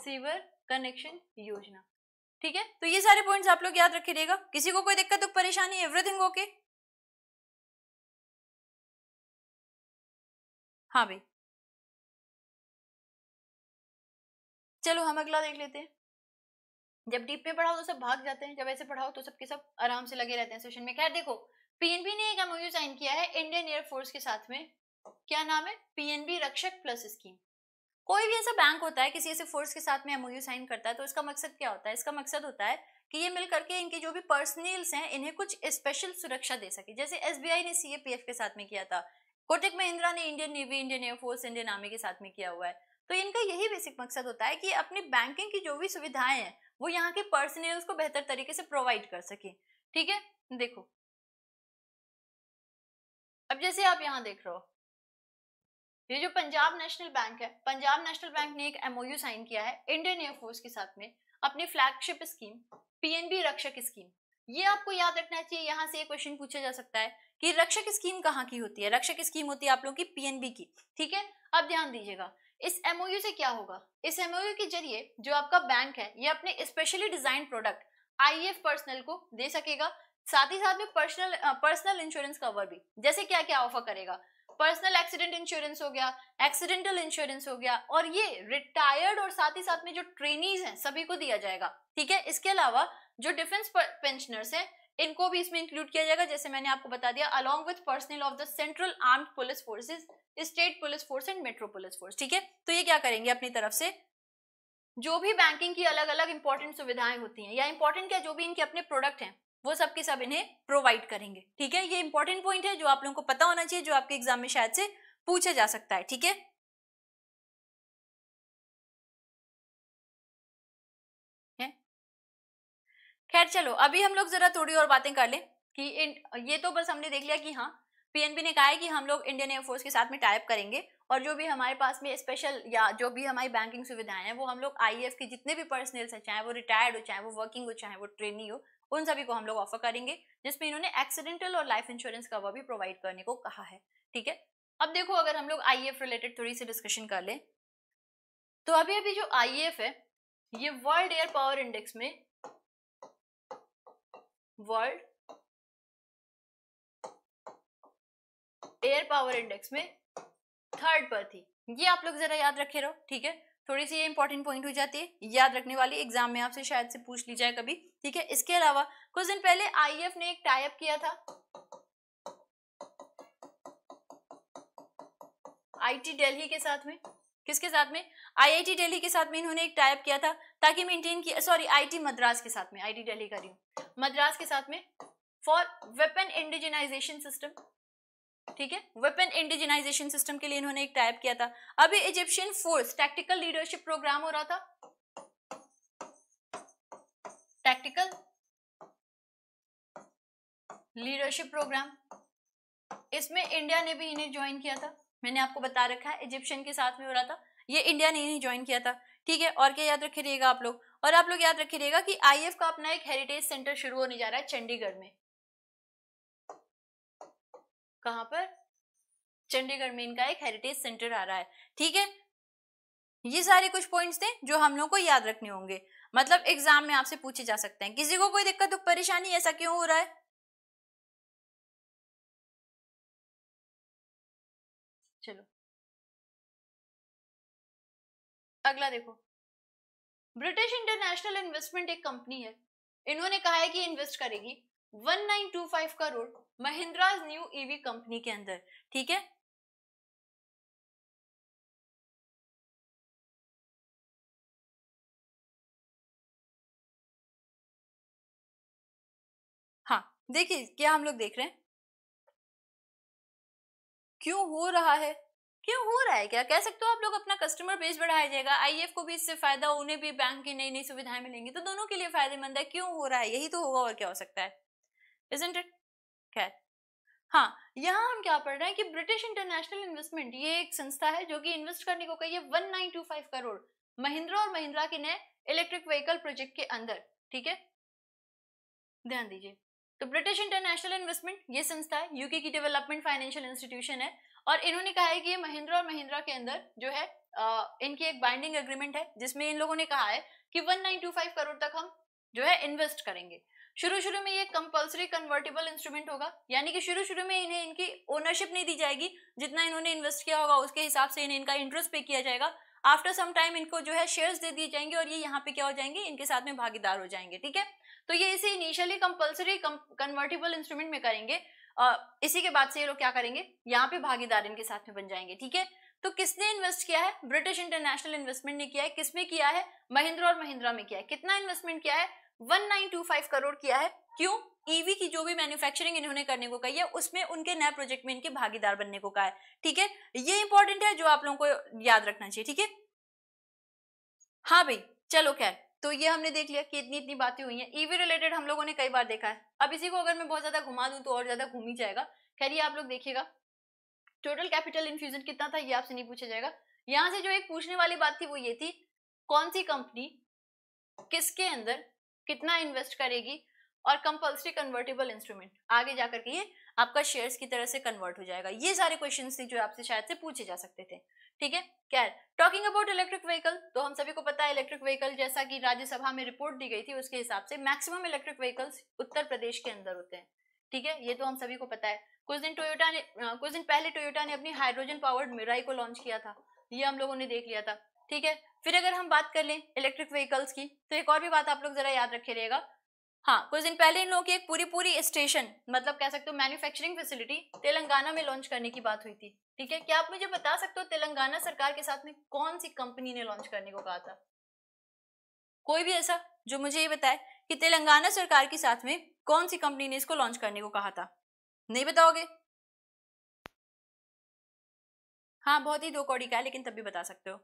सीवर कनेक्शन योजना ठीक है तो ये सारे पॉइंट्स आप लोग याद रखिएगा किसी को कोई दिक्कत तो परेशानी एवरीथिंग ओके हाँ भाई चलो हम अगला देख लेते हैं जब डीप में पढ़ाओ तो सब भाग जाते हैं जब ऐसे पढ़ाओ तो सबके सब आराम से लगे रहते हैं सेशन में खैर देखो पीएनबी ने एक एमओयू साइन किया है इंडियन एयरफोर्स के साथ में क्या नाम है पीएनबी रक्षक प्लस स्कीम कोई भी ऐसा बैंक होता है किसी ऐसे फोर्स के साथ में एमओयू साइन करता है तो इसका मकसद क्या होता है इसका मकसद होता है कि ये मिल करके इनके जो भी पर्सनल्स हैं इन्हें कुछ स्पेशल सुरक्षा दे सके जैसे एस ने सीएपीएफ के साथ में किया था कोटक महिंद्रा ने Indian navy Indian air force Indian army के साथ में किया हुआ है तो इनका यही बेसिक मकसद होता है कि अपनी बैंकिंग की जो भी सुविधाएं हैं वो यहाँ के पर्सनल्स को बेहतर तरीके से प्रोवाइड कर सके ठीक है देखो अब जैसे आप यहाँ देख रहे हो ये जो पंजाब नेशनल बैंक है पंजाब नेशनल बैंक ने एक एमओयू साइन किया है इंडियन एयरफोर्स के साथ में अपनी flagship scheme PNB Rakshak scheme ये आपको याद रखना चाहिए यहाँ से एक क्वेश्चन पूछा जा सकता है कि रक्षक स्कीम कहाँ की होती है रक्षक स्कीम होती है आप लोगों की पीएनबी की ठीक है अब ध्यान दीजिएगा इस एमओयू से क्या होगा इस एमओयू के जरिए जो आपका बैंक है ये अपने specially design product I personnel को दे सकेगा साथ ही साथ में पर्सनल पर्सनल इंश्योरेंस कवर भी जैसे क्या क्या ऑफर करेगा पर्सनल एक्सीडेंट इंश्योरेंस हो गया एक्सीडेंटल इंश्योरेंस हो गया और ये रिटायर्ड और साथ ही साथ में जो ट्रेनीज हैं सभी को दिया जाएगा ठीक है इसके अलावा जो डिफेंस पेंशनर्स हैं इनको भी इसमें इंक्लूड किया जाएगा जैसे मैंने आपको बता दिया along with personnel of the central armed police forces state police force and metro police force ठीक है तो ये क्या करेंगे अपनी तरफ से जो भी बैंकिंग की अलग अलग इंपॉर्टेंट सुविधाएं होती हैं या इंपॉर्टेंट क्या जो भी इनके अपने प्रोडक्ट हैं वो सब के सब इन्हें प्रोवाइड करेंगे ठीक है ये इंपॉर्टेंट पॉइंट है जो आप लोगों को पता होना चाहिए जो आपके एग्जाम में शायद से पूछा जा सकता है ठीक है खैर चलो अभी हम लोग जरा थोड़ी और बातें कर लें कि इन ये तो बस हमने देख लिया कि हाँ पीएनबी ने कहा है कि हम लोग इंडियन एयरफोर्स के साथ में टाइप करेंगे और जो भी हमारे पास में स्पेशल या जो भी हमारी बैंकिंग सुविधाएं हैं वो हम लोग आईएएफ e के जितने भी पर्सनल्स हैं चाहे वो रिटायर्ड हो चाहे वो वर्किंग हो चाहे वो ट्रेनी हो उन सभी को हम लोग ऑफर करेंगे जिसमें इन्होंने एक्सीडेंटल और लाइफ इंश्योरेंस कवर भी प्रोवाइड करने को कहा है ठीक है अब देखो अगर हम लोग आई रिलेटेड e थोड़ी सी डिस्कशन कर ले तो अभी अभी जो आई e है ये वर्ल्ड एयर पावर इंडेक्स में वर्ल्ड एयर पावर इंडेक्स में थर्ड पर थी ये आप लोग जरा याद रखे रहो ठीक है थोड़ी सी ये इंपॉर्टेंट पॉइंट हो जाती है याद रखने वाली एग्जाम में आपसे शायद से पूछ ली जाए कभी ठीक है इसके अलावा कुछ दिन पहले आई e ने एक टाइप किया था आईटी दिल्ली के साथ में किसके साथ में आईआईटी दिल्ली के साथ में इन्होंने एक टाइप किया था ताकि मेंटेन किया सॉरी आईटी मद्रास के साथ में आईटी दिल्ली का रही मद्रास के साथ में फॉर वेपन इंडिजिनाइजेशन सिस्टम ठीक है वेपन इंडिजिनाइजेशन सिस्टम के लिए इन्होंने एक टाइप किया था अभी Egyptian force tactical leadership programme हो रहा था टैक्टिकल लीडरशिप प्रोग्राम इसमें इंडिया ने भी इन्हें ज्वाइन किया था मैंने आपको बता रखा है इजिप्शियन के साथ में हो रहा था ये इंडिया ने इन्हें ज्वाइन किया था ठीक है और क्या याद रखे रहिएगा आप लोग और आप लोग याद रखे रहिएगा कि आईएफ का अपना एक हेरिटेज सेंटर शुरू होने जा रहा है चंडीगढ़ में कहां पर चंडीगढ़ में इनका एक हेरिटेज सेंटर आ रहा है ठीक है ये सारे कुछ पॉइंट्स थे जो हम लोग को याद रखने होंगे मतलब एग्जाम में आपसे पूछे जा सकते हैं किसी को कोई दिक्कत दुख परेशानी ऐसा क्यों हो रहा है चलो अगला देखो ब्रिटिश इंटरनेशनल इन्वेस्टमेंट एक कंपनी है इन्होंने कहा है कि इन्वेस्ट करेगी 1925 करोड़ महिंद्राज न्यू ईवी कंपनी के अंदर ठीक है हाँ देखिए क्या हम लोग देख रहे हैं क्यों हो रहा है क्यों हो रहा है क्या कह सकते हो आप लोग अपना कस्टमर बेस बढ़ाया जाएगा आईएफ e को भी इससे फायदा उन्हें भी बैंक की नई नई सुविधाएं मिलेंगी तो दोनों के लिए फायदेमंद है क्यों हो रहा है यही तो होगा और क्या हो सकता है इजेंट इट खैर हाँ यहाँ हम क्या पढ़ रहे हैं कि ब्रिटिश इंटरनेशनल इन्वेस्टमेंट ये एक संस्था है जो कि इन्वेस्ट करने को कही है फाइव करोड़ महिंद्रा और महिंद्रा के नए इलेक्ट्रिक व्हीकल प्रोजेक्ट के अंदर ठीक है ध्यान दीजिए तो ब्रिटिश इंटरनेशनल इन्वेस्टमेंट ये संस्था है यूके की डेवलपमेंट फाइनेंशियल इंस्टीट्यूशन है और इन्होंने कहा है कि ये महिंद्रा और महिंद्रा के अंदर जो है आ, इनकी एक बाइंडिंग एग्रीमेंट है जिसमें इन लोगों ने कहा है कि 1925 करोड़ तक हम जो है इन्वेस्ट करेंगे शुरू शुरू में ये कंपलसरी कन्वर्टेबल इंस्ट्रूमेंट होगा यानी कि शुरू शुरू में इन्हें इनकी ओनरशिप नहीं दी जाएगी जितना इन्होंने इन्वेस्ट किया होगा उसके हिसाब से इन्हें इनका इंटरेस्ट पे किया जाएगा आफ्टर सम टाइम इनको जो है शेयर्स दे दिए जाएंगे और ये यहाँ पे क्या हो जाएंगे इनके साथ में भागीदार हो जाएंगे ठीक है तो ये इसे इनिशियली कंपल्सरी कन्वर्टेबल इंस्ट्रूमेंट में करेंगे आ, इसी के बाद से ये लोग क्या करेंगे यहाँ पे भागीदार इनके साथ में बन जाएंगे ठीक है तो किसने इन्वेस्ट किया है ब्रिटिश इंटरनेशनल इन्वेस्टमेंट ने किया है किसमें किया है महिंद्रा और महिंद्रा में किया है कितना इन्वेस्टमेंट किया है 1925 करोड़ किया है क्यों ईवी e की जो भी मैन्युफैक्चरिंग इन्होंने करने को कही है उसमें उनके नए प्रोजेक्ट में इनके भागीदार बनने को कहा है ठीक है ये इंपॉर्टेंट है जो आप लोगों को याद रखना चाहिए ठीक है हाँ भाई चलो खैर तो ये हमने देख लिया कि इतनी इतनी बातें हुई हैं ईवी e रिलेटेड हम लोगों ने कई बार देखा है अब इसी को अगर मैं बहुत ज्यादा घुमा दूं तो और ज्यादा घूम ही जाएगा खैर ये आप लोग देखिएगा टोटल कैपिटल इन्फ्यूजन कितना था ये आपसे नहीं पूछा जाएगा यहाँ से जो एक पूछने वाली बात थी वो ये थी कौन सी कंपनी किसके अंदर कितना इन्वेस्ट करेगी और कंपल्सरी कन्वर्टेबल इंस्ट्रूमेंट आगे जाकर के ये आपका शेयर्स की तरह से कन्वर्ट हो जाएगा ये सारे क्वेश्चन थे जो आपसे शायद से पूछे जा सकते थे ठीक है क्या टॉकिंग अबाउट इलेक्ट्रिक व्हीकल तो हम सभी को पता है इलेक्ट्रिक व्हीकल जैसा कि राज्यसभा में रिपोर्ट दी गई थी उसके हिसाब से maximum electric vehicles Uttar Pradesh के अंदर होते हैं ठीक है ये तो हम सभी को पता है कुछ दिन टोयोटा ने कुछ दिन पहले टोयोटा ने अपनी हाइड्रोजन पावर्ड मिराई को लॉन्च किया था ये हम लोगों ने देख लिया था ठीक है फिर अगर हम बात कर लें इलेक्ट्रिक व्हीकल्स की तो एक और भी बात आप लोग जरा याद रखे रहेगा हाँ कुछ दिन पहले इन लोगों की एक पूरी पूरी स्टेशन मतलब कह सकते हो मैन्युफैक्चरिंग फैसिलिटी तेलंगाना में लॉन्च करने की बात हुई थी ठीक है क्या आप मुझे बता सकते हो तेलंगाना सरकार के साथ में कौन सी कंपनी ने लॉन्च करने को कहा था कोई भी ऐसा जो मुझे ये बताए कि तेलंगाना सरकार के साथ में कौन सी कंपनी ने इसको लॉन्च करने को कहा था नहीं बताओगे हाँ बहुत ही दो कौड़ी का है लेकिन तब भी बता सकते हो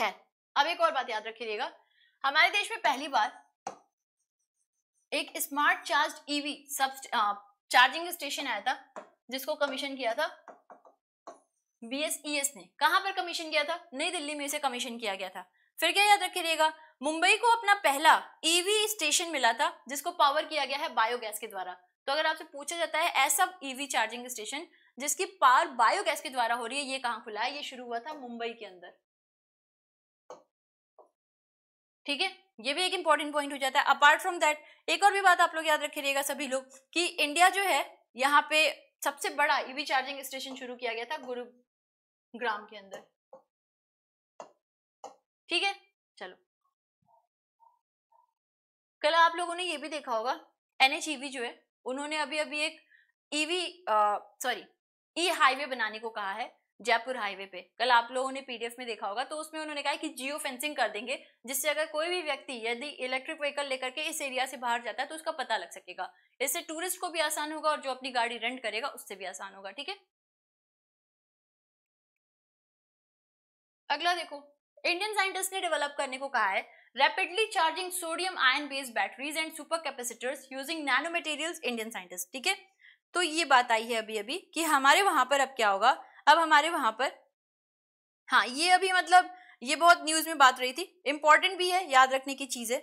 खैर अब एक और बात याद रखिएगा हमारे देश में पहली बार एक स्मार्ट चार्ज ईवी सब चार्जिंग स्टेशन आया था जिसको कमीशन किया था बीएसईएस e ने कहां पर कमीशन किया था नई दिल्ली में इसे कमीशन किया गया था फिर क्या याद रखिएगा मुंबई को अपना पहला ईवी e स्टेशन मिला था जिसको पावर किया गया है बायोगैस के द्वारा तो अगर आपसे पूछा जाता है ऐसा ईवी चार्जिंग स्टेशन जिसकी पावर बायोगैस के द्वारा हो रही है ये कहाँ खुला है ये शुरू हुआ था मुंबई के अंदर ठीक है ये भी एक इंपॉर्टेंट पॉइंट हो जाता है अपार्ट फ्रॉम दैट एक और भी बात आप लोग याद रखिएगा सभी लोग कि इंडिया जो है यहाँ पे सबसे बड़ा ईवी चार्जिंग स्टेशन शुरू किया गया था गुरुग्राम के अंदर ठीक है चलो कल आप लोगों ने ये भी देखा होगा एनएचईवी e जो है उन्होंने अभी अभी एक ईवी सॉरी ई हाईवे बनाने को कहा है जयपुर हाईवे पे कल आप लोगों ने पीडीएफ में देखा होगा तो उसमें उन्होंने कहा कि जियो फेंसिंग कर देंगे जिससे अगर कोई भी व्यक्ति यदि इलेक्ट्रिक व्हीकल लेकर के इस एरिया से बाहर जाता है तो उसका पता लग सकेगा इससे टूरिस्ट को भी आसान होगा और जो अपनी गाड़ी रेंट करेगा उससे भी आसान होगा ठीक है अगला देखो इंडियन साइंटिस्ट ने डेवलप करने को कहा है rapidly charging sodium ion based batteries and super capacitors using nano material Indian scientist ठीक है तो ये बात आई है अभी अभी कि हमारे वहां पर अब क्या होगा अब हमारे वहां पर हाँ ये अभी मतलब ये बहुत न्यूज में बात रही थी इंपॉर्टेंट भी है याद रखने की चीज है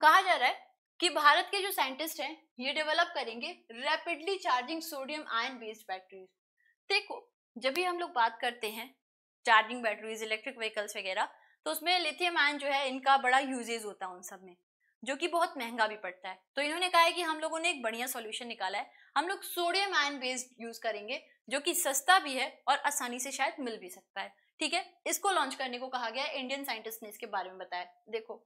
कहा जा रहा है कि भारत के जो साइंटिस्ट हैं ये डेवलप करेंगे rapidly charging sodium ion based batteries देखो जब भी हम लोग बात करते हैं चार्जिंग बैटरीज इलेक्ट्रिक व्हीकल्स वगैरह तो उसमें लिथियम आयन जो है इनका बड़ा यूजेज होता है उन सब में जो कि बहुत महंगा भी पड़ता है तो इन्होंने कहा है कि हम लोगों ने एक बढ़िया सॉल्यूशन निकाला है हम लोग सोडियम आयन बेस्ड यूज करेंगे जो कि सस्ता भी है और आसानी से शायद मिल भी सकता है ठीक है इसको लॉन्च करने को कहा गया है इंडियन साइंटिस्ट ने इसके बारे में बताया देखो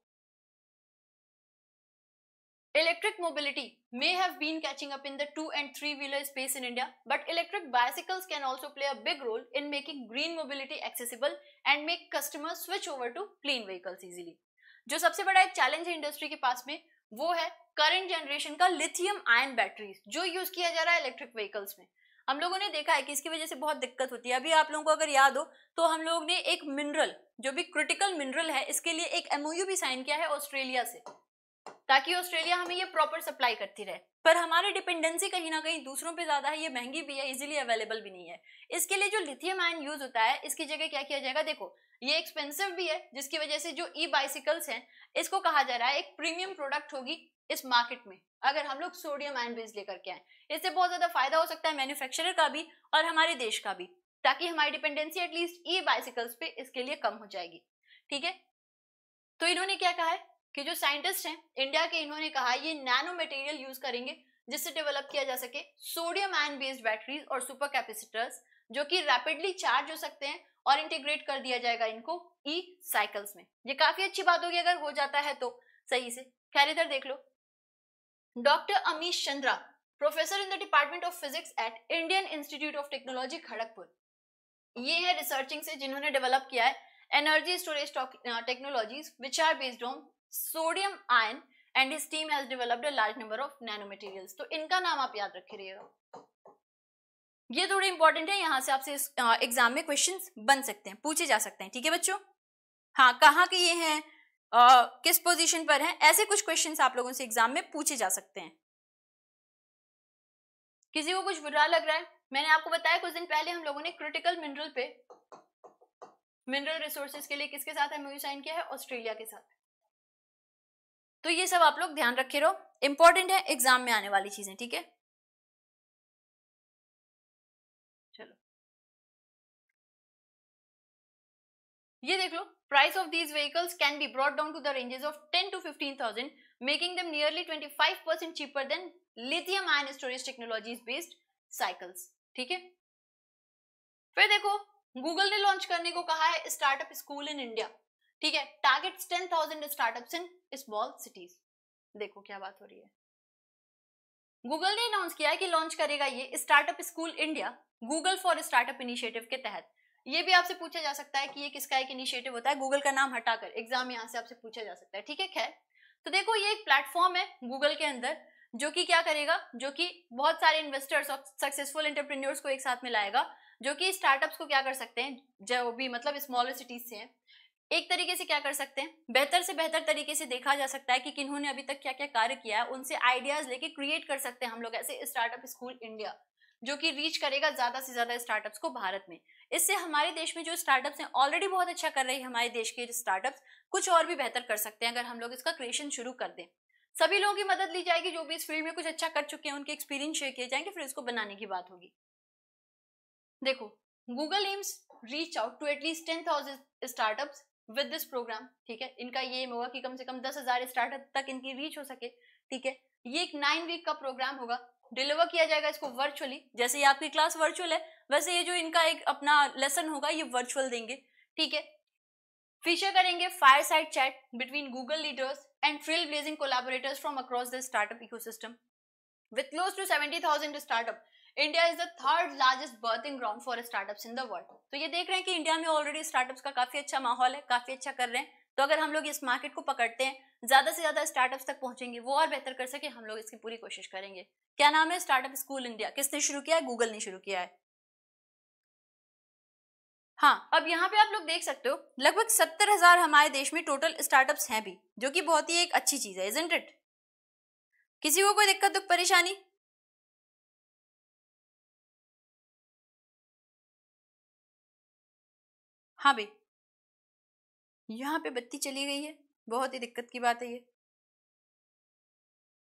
electric mobility may have been catching up in the two and three wheeler space in India but electric bicycles can also play a big role in making green mobility accessible and make customer switch over to clean vehicles easily जो सबसे बड़ा एक challenge है industry के पास में वो है करंट जनरेशन का लिथियम आयन बैटरीज जो यूज किया जा रहा है इलेक्ट्रिक व्हीकल्स में हम लोगों ने देखा है कि इसकी वजह से बहुत दिक्कत होती है अभी आप लोगों को अगर याद हो तो हम लोग ने एक मिनरल जो भी क्रिटिकल मिनरल है इसके लिए एक एमओयू भी साइन किया है ऑस्ट्रेलिया से ताकि ऑस्ट्रेलिया हमें ये प्रॉपर सप्लाई करती रहे पर हमारी डिपेंडेंसी कहीं ना कहीं दूसरों पे ज़्यादा है ये महंगी भी है इजीली अवेलेबल भी नहीं है इसके लिए जो लिथियम आयन यूज़ होता है इसकी जगह क्या किया जाएगा देखो ये एक्सपेंसिव भी है जिसकी वजह से जो ई बाइसिकल्स हैं इसको कहा जा रहा है एक प्रीमियम प्रोडक्ट होगी इस मार्केट में अगर हम लोग सोडियम आयन बेस लेकर के आए इससे बहुत ज़्यादा फायदा हो सकता है मैन्युफेक्चर का भी और हमारे देश का भी ताकि हमारी डिपेंडेंसी एटलीस्ट ई बाइसिकल्स पे इसके लिए कम हो जाएगी ठीक है तो इन्होंने क्या कहा है कि जो साइंटिस्ट हैं इंडिया के इन्होंने कहा ये नैनो मटेरियल यूज करेंगे जिससे डेवलप किया जा सके सोडियम आयन बेस्ड बैटरीज और सुपर कैपेसिटर्स जो कि रैपिडली चार्ज हो सकते हैं और इंटीग्रेट कर दिया जाएगा इनको ई साइकिल्स में ये काफी अच्छी बात होगी अगर हो जाता है तो सही से खैर इधर देख लो doctor Amish Chandra professor in the department of physics at Indian Institute of Technology Kharagpur ये है रिसर्चिंग से जिन्होंने डेवलप किया है energy storage technologies which are based on sodium ion and and team has developed a large number of nano materials तो इनका नाम आप याद रखे रहिएगा ये थोड़े इंपॉर्टेंट है यहाँ से आपसे एग्जाम में क्वेश्चन बन सकते हैं पूछे जा सकते हैं ठीक है बच्चों हाँ कहाँ के ये हैं किस पोजीशन पर हैं ऐसे कुछ क्वेश्चंस आप लोगों से एग्जाम में पूछे जा सकते हैं किसी को कुछ बुरा लग रहा है मैंने आपको बताया कुछ दिन पहले हम लोगों ने क्रिटिकल मिनरल पे मिनरल रिसोर्सेज के लिए किसके साथ एमओयू साइन किया है ऑस्ट्रेलिया के साथ तो ये सब आप लोग ध्यान रखे रहो इंपॉर्टेंट है एग्जाम में आने वाली चीजें ठीक है चलो ये देख लो price of these vehicles can be brought down to the ranges of ten to fifteen thousand making them nearly 25 percent cheaper than lithium ion storage technology based cycles ठीक है फिर देखो गूगल ने लॉन्च करने को कहा है स्टार्टअप स्कूल इन India ठीक है target ten thousand startup in small cities देखो क्या बात हो रही है गूगल ने अनाउंस किया कि लॉन्च करेगा ये startup school India Google for startup initiative के तहत ये भी आपसे पूछा जा सकता है कि ये किसका एक इनिशिएटिव होता है गूगल का नाम हटाकर एग्जाम यहाँ से आपसे पूछा जा सकता है ठीक है खैर तो देखो ये एक प्लेटफॉर्म है गूगल के अंदर जो कि क्या करेगा जो कि बहुत सारे इन्वेस्टर्स और सक्सेसफुल इंटरप्रीन्योर्स को एक साथ में लाएगा जो कि स्टार्टअप्स को क्या कर सकते हैं जो भी मतलब स्मॉलर सिटीज से हैं एक तरीके से क्या कर सकते हैं बेहतर से बेहतर तरीके से देखा जा सकता है कि किन्होंने अभी तक क्या क्या कार्य किया है उनसे आइडियाज लेके क्रिएट कर सकते हैं हम लोग ऐसे स्टार्टअप स्कूल इंडिया जो कि रीच करेगा ज्यादा से ज्यादा स्टार्टअप्स को भारत में इससे हमारे देश में जो स्टार्टअप्स हैं ऑलरेडी बहुत अच्छा कर रही है हमारे देश के स्टार्टअप्स कुछ और भी बेहतर कर सकते हैं अगर हम लोग इसका क्रिएशन शुरू कर दें सभी लोगों की मदद ली जाएगी जो भी इस फील्ड में कुछ अच्छा कर चुके हैं उनके एक्सपीरियंस शेयर किए जाएंगे फिर इसको बनाने की बात होगी देखो Google aims reach out to at least ten thousand startups with this programme ठीक है इनका ये एम होगा कि कम से कम दस हजार स्टार्टअप तक इनकी रीच हो सके ठीक है ये एक नाइन वीक का प्रोग्राम होगा डिलीवर किया जाएगा इसको वर्चुअली जैसे ये आपकी क्लास वर्चुअल है वैसे ये जो इनका एक अपना लेसन होगा ये वर्चुअल देंगे ठीक है फीचर करेंगे fireside chat between Google leaders and trailblazing collaborators from across the startup ecosystem with close to seventy thousand startup India is the third largest birthing ground for startups in the world तो ये देख रहे हैं कि India में already startups का काफी अच्छा माहौल है काफी अच्छा कर रहे हैं तो अगर हम लोग इस मार्केट को पकड़ते हैं ज्यादा से ज्यादा स्टार्टअप्स तक पहुंचेंगे वो और बेहतर कर सके हम लोग इसकी पूरी कोशिश करेंगे क्या नाम है स्टार्टअप स्कूल इंडिया किसने शुरू किया है गूगल ने शुरू किया है हाँ अब यहाँ पे आप लोग देख सकते हो लगभग सत्तर हजार हमारे देश में टोटल स्टार्टअप्स हैं भी जो कि बहुत ही एक अच्छी चीज है इजेंट इट किसी को कोई दिक्कत दुख परेशानी हाँ भाई यहाँ पे बत्ती चली गई है बहुत ही दिक्कत की बात है ये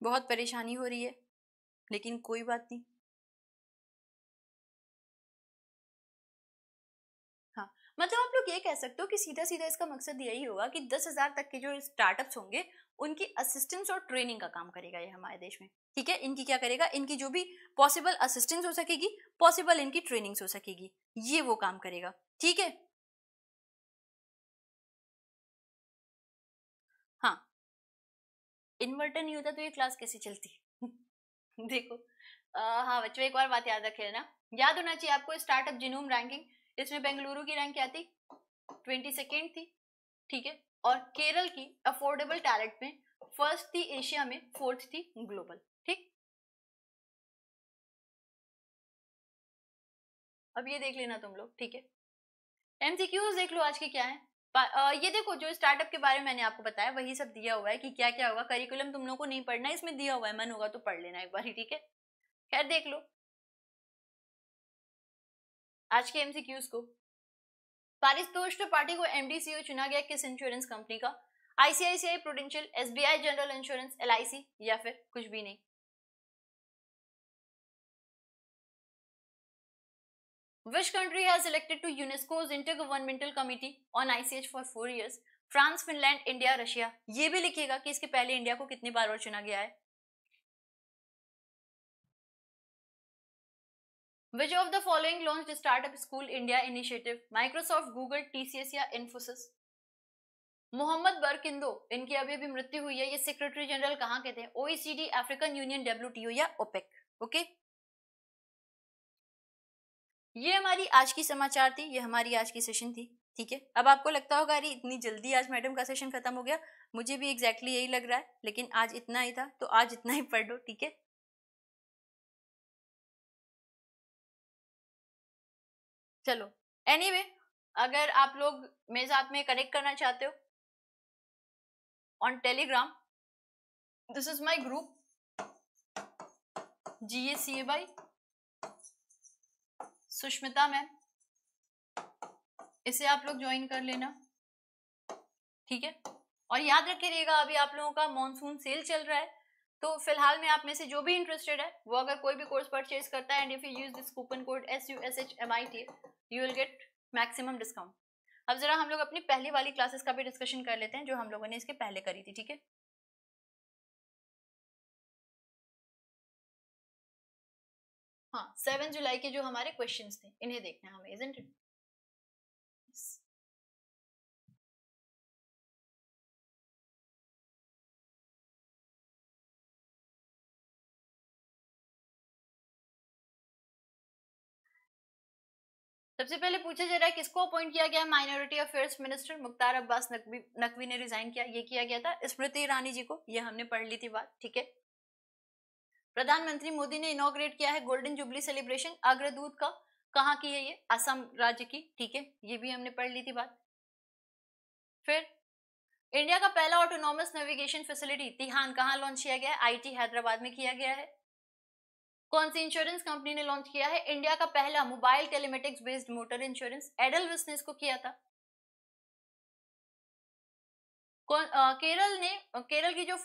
बहुत परेशानी हो रही है लेकिन कोई बात नहीं हाँ मतलब आप लोग ये कह सकते हो कि सीधा सीधा इसका मकसद यही होगा कि दस हजार तक के जो स्टार्टअप्स होंगे उनकी असिस्टेंस और ट्रेनिंग का काम करेगा ये हमारे देश में ठीक है इनकी क्या करेगा इनकी जो भी पॉसिबल असिस्टेंस हो सकेगी पॉसिबल इनकी ट्रेनिंग्स हो सकेगी ये वो काम करेगा ठीक है इन्वर्टर नहीं होता तो ये क्लास कैसे चलती [LAUGHS] देखो आ, हाँ बच्चों एक बार बात याद रखे ना याद होना चाहिए आपको स्टार्टअप जिनूम रैंकिंग इसमें बेंगलुरु की रैंक क्या थी ट्वेंटी सेकेंड थी ठीक है और केरल की अफोर्डेबल टैलेंट में फर्स्ट थी एशिया में फोर्थ थी ग्लोबल ठीक अब ये देख लेना तुम लोग ठीक है एमसीक्यूज देख लो आज के क्या है ये देखो जो स्टार्टअप के बारे में मैंने आपको बताया वही सब दिया हुआ है कि क्या क्या होगा करिकुलम तुम लोग को नहीं पढ़ना इसमें दिया हुआ है मन होगा तो पढ़ लेना एक बार ही ठीक है खैर देख लो आज के एमसीक्यूज को पारितोष पार्टी को एमडीसीओ चुना गया किस इंश्योरेंस कंपनी का ICICI Prudential SBI general insurance LIC या फिर कुछ भी नहीं Which country has elected to UNESCO's Intergovernmental Committee on ICH for four years? France, Finland, India, Russia. ये भी लिखिएगा कि इसके पहले इंडिया को कितनी बार और चुना गया है Which of the following launched a startup school India initiative? Microsoft, Google, TCS या Infosys? मोहम्मद बरकिंदो इनकी अभी अभी मृत्यु हुई है ये सेक्रेटरी जनरल कहाँ के थे ओईसीडी अफ्रीकन यूनियन डब्ल्यूटीओ या ओपेक ओके okay? ये हमारी आज की समाचार थी ये हमारी आज की सेशन थी ठीक है अब आपको लगता होगा अरे इतनी जल्दी आज मैडम का सेशन खत्म हो गया मुझे भी एग्जैक्टली exactly यही लग रहा है लेकिन आज इतना ही था तो आज इतना ही पढ़ लो ठीक है चलो एनीवे anyway, अगर आप लोग मेरे साथ में कनेक्ट करना चाहते हो on Telegram this is my group G A C A by Sushmita ma'am इसे आप लोग ज्वाइन कर लेना ठीक है और याद रखिएगा अभी आप लोगों का मॉनसून सेल चल रहा है तो फिलहाल में आप में से जो भी इंटरेस्टेड है वो अगर कोई भी कोर्स परचेज करता है and if you use this coupon code S U S H M I T you will get maximum discount अब जरा हम लोग अपनी पहली वाली क्लासेस का भी डिस्कशन कर लेते हैं जो हम लोगों ने इसके पहले करी थी ठीक है हाँ सेवन जुलाई के जो हमारे क्वेश्चन थे इन्हें देखना है हमें इजेंट इट सबसे पहले पूछा जा रहा है किसको अपॉइंट किया गया minority affairs minister Mukhtar Abbas Naqvi Naqvi ने रिजाइन किया ये किया गया था स्मृति ईरानी जी को ये हमने पढ़ ली थी बात ठीक है प्रधानमंत्री मोदी ने इनोग्रेट किया है गोल्डन जुबली सेलिब्रेशन अग्रदूत का कहा की है ये असम राज्य की ठीक है ये भी हमने पढ़ ली थी बात फिर इंडिया का पहला ऑटोनॉमस नेविगेशन फैसिलिटी तिहान कहाँ लॉन्च किया गया है आई हैदराबाद में किया गया है कौन सी इंश्योरेंस कंपनी ने लॉन्च किया है इंडिया का पहला mobile telematics based motor insurance एडल ने इसको किया था केरल ने केरल की जो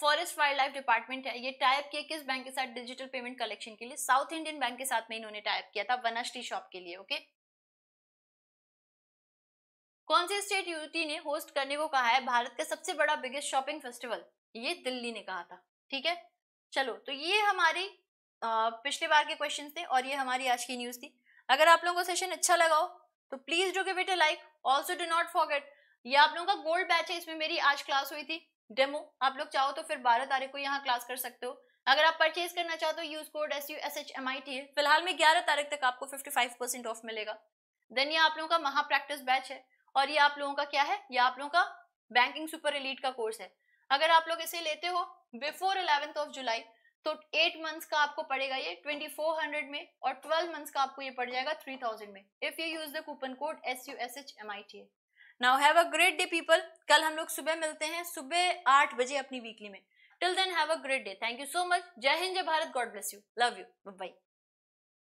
फॉरेस्ट वाइल्ड लाइफ डिपार्टमेंट है ये टाइप किया किस बैंक के साथ डिजिटल पेमेंट कलेक्शन के लिए साउथ इंडियन बैंक के साथ में इन्होंने टाइप किया था वनस्टी शॉप के लिए ओके कौन से स्टेट यूटी ने होस्ट करने को कहा है भारत का सबसे बड़ा बिगेस्ट शॉपिंग फेस्टिवल ये दिल्ली ने कहा था ठीक है चलो तो ये हमारी पिछले बार के क्वेश्चन थे और ये हमारी आज की न्यूज थी अगर आप लोगों को सेशन अच्छा लगाओ तो please do give it a like also do not forget ये आप लोगों का गोल्ड बैच है इसमें मेरी आज क्लास हुई थी डेमो आप लोग चाहो तो फिर बारह तारीख को यहाँ क्लास कर सकते हो अगर आप परचेज करना चाहो तो use code S U S H M I T है फिलहाल में ग्यारह तारीख तक आपको फिफ्टी फाइव परसेंट ऑफ मिलेगा देन ये आप लोगों का महा प्रैक्टिस बैच है और ये आप लोगों का क्या है ये आप लोगों का बैंकिंग सुपर एलिट का कोर्स है अगर आप लोग इसे लेते हो बिफोर इलेवेंथ ऑफ जुलाई तो एट मंथ्स का आपको पड़ेगा ये ट्वेंटी फोर हंड्रेड में और ट्वेल्व मंथ्स का आपको ये पड़ जाएगा थ्री थाउजेंड में if you use the coupon code S U S H M I T now have a great day people कल हम लोग सुबह मिलते हैं सुबह आठ बजे अपनी वीकली में till then have a great day thank you so much Jai Hind Jai Bharat God bless you love you bye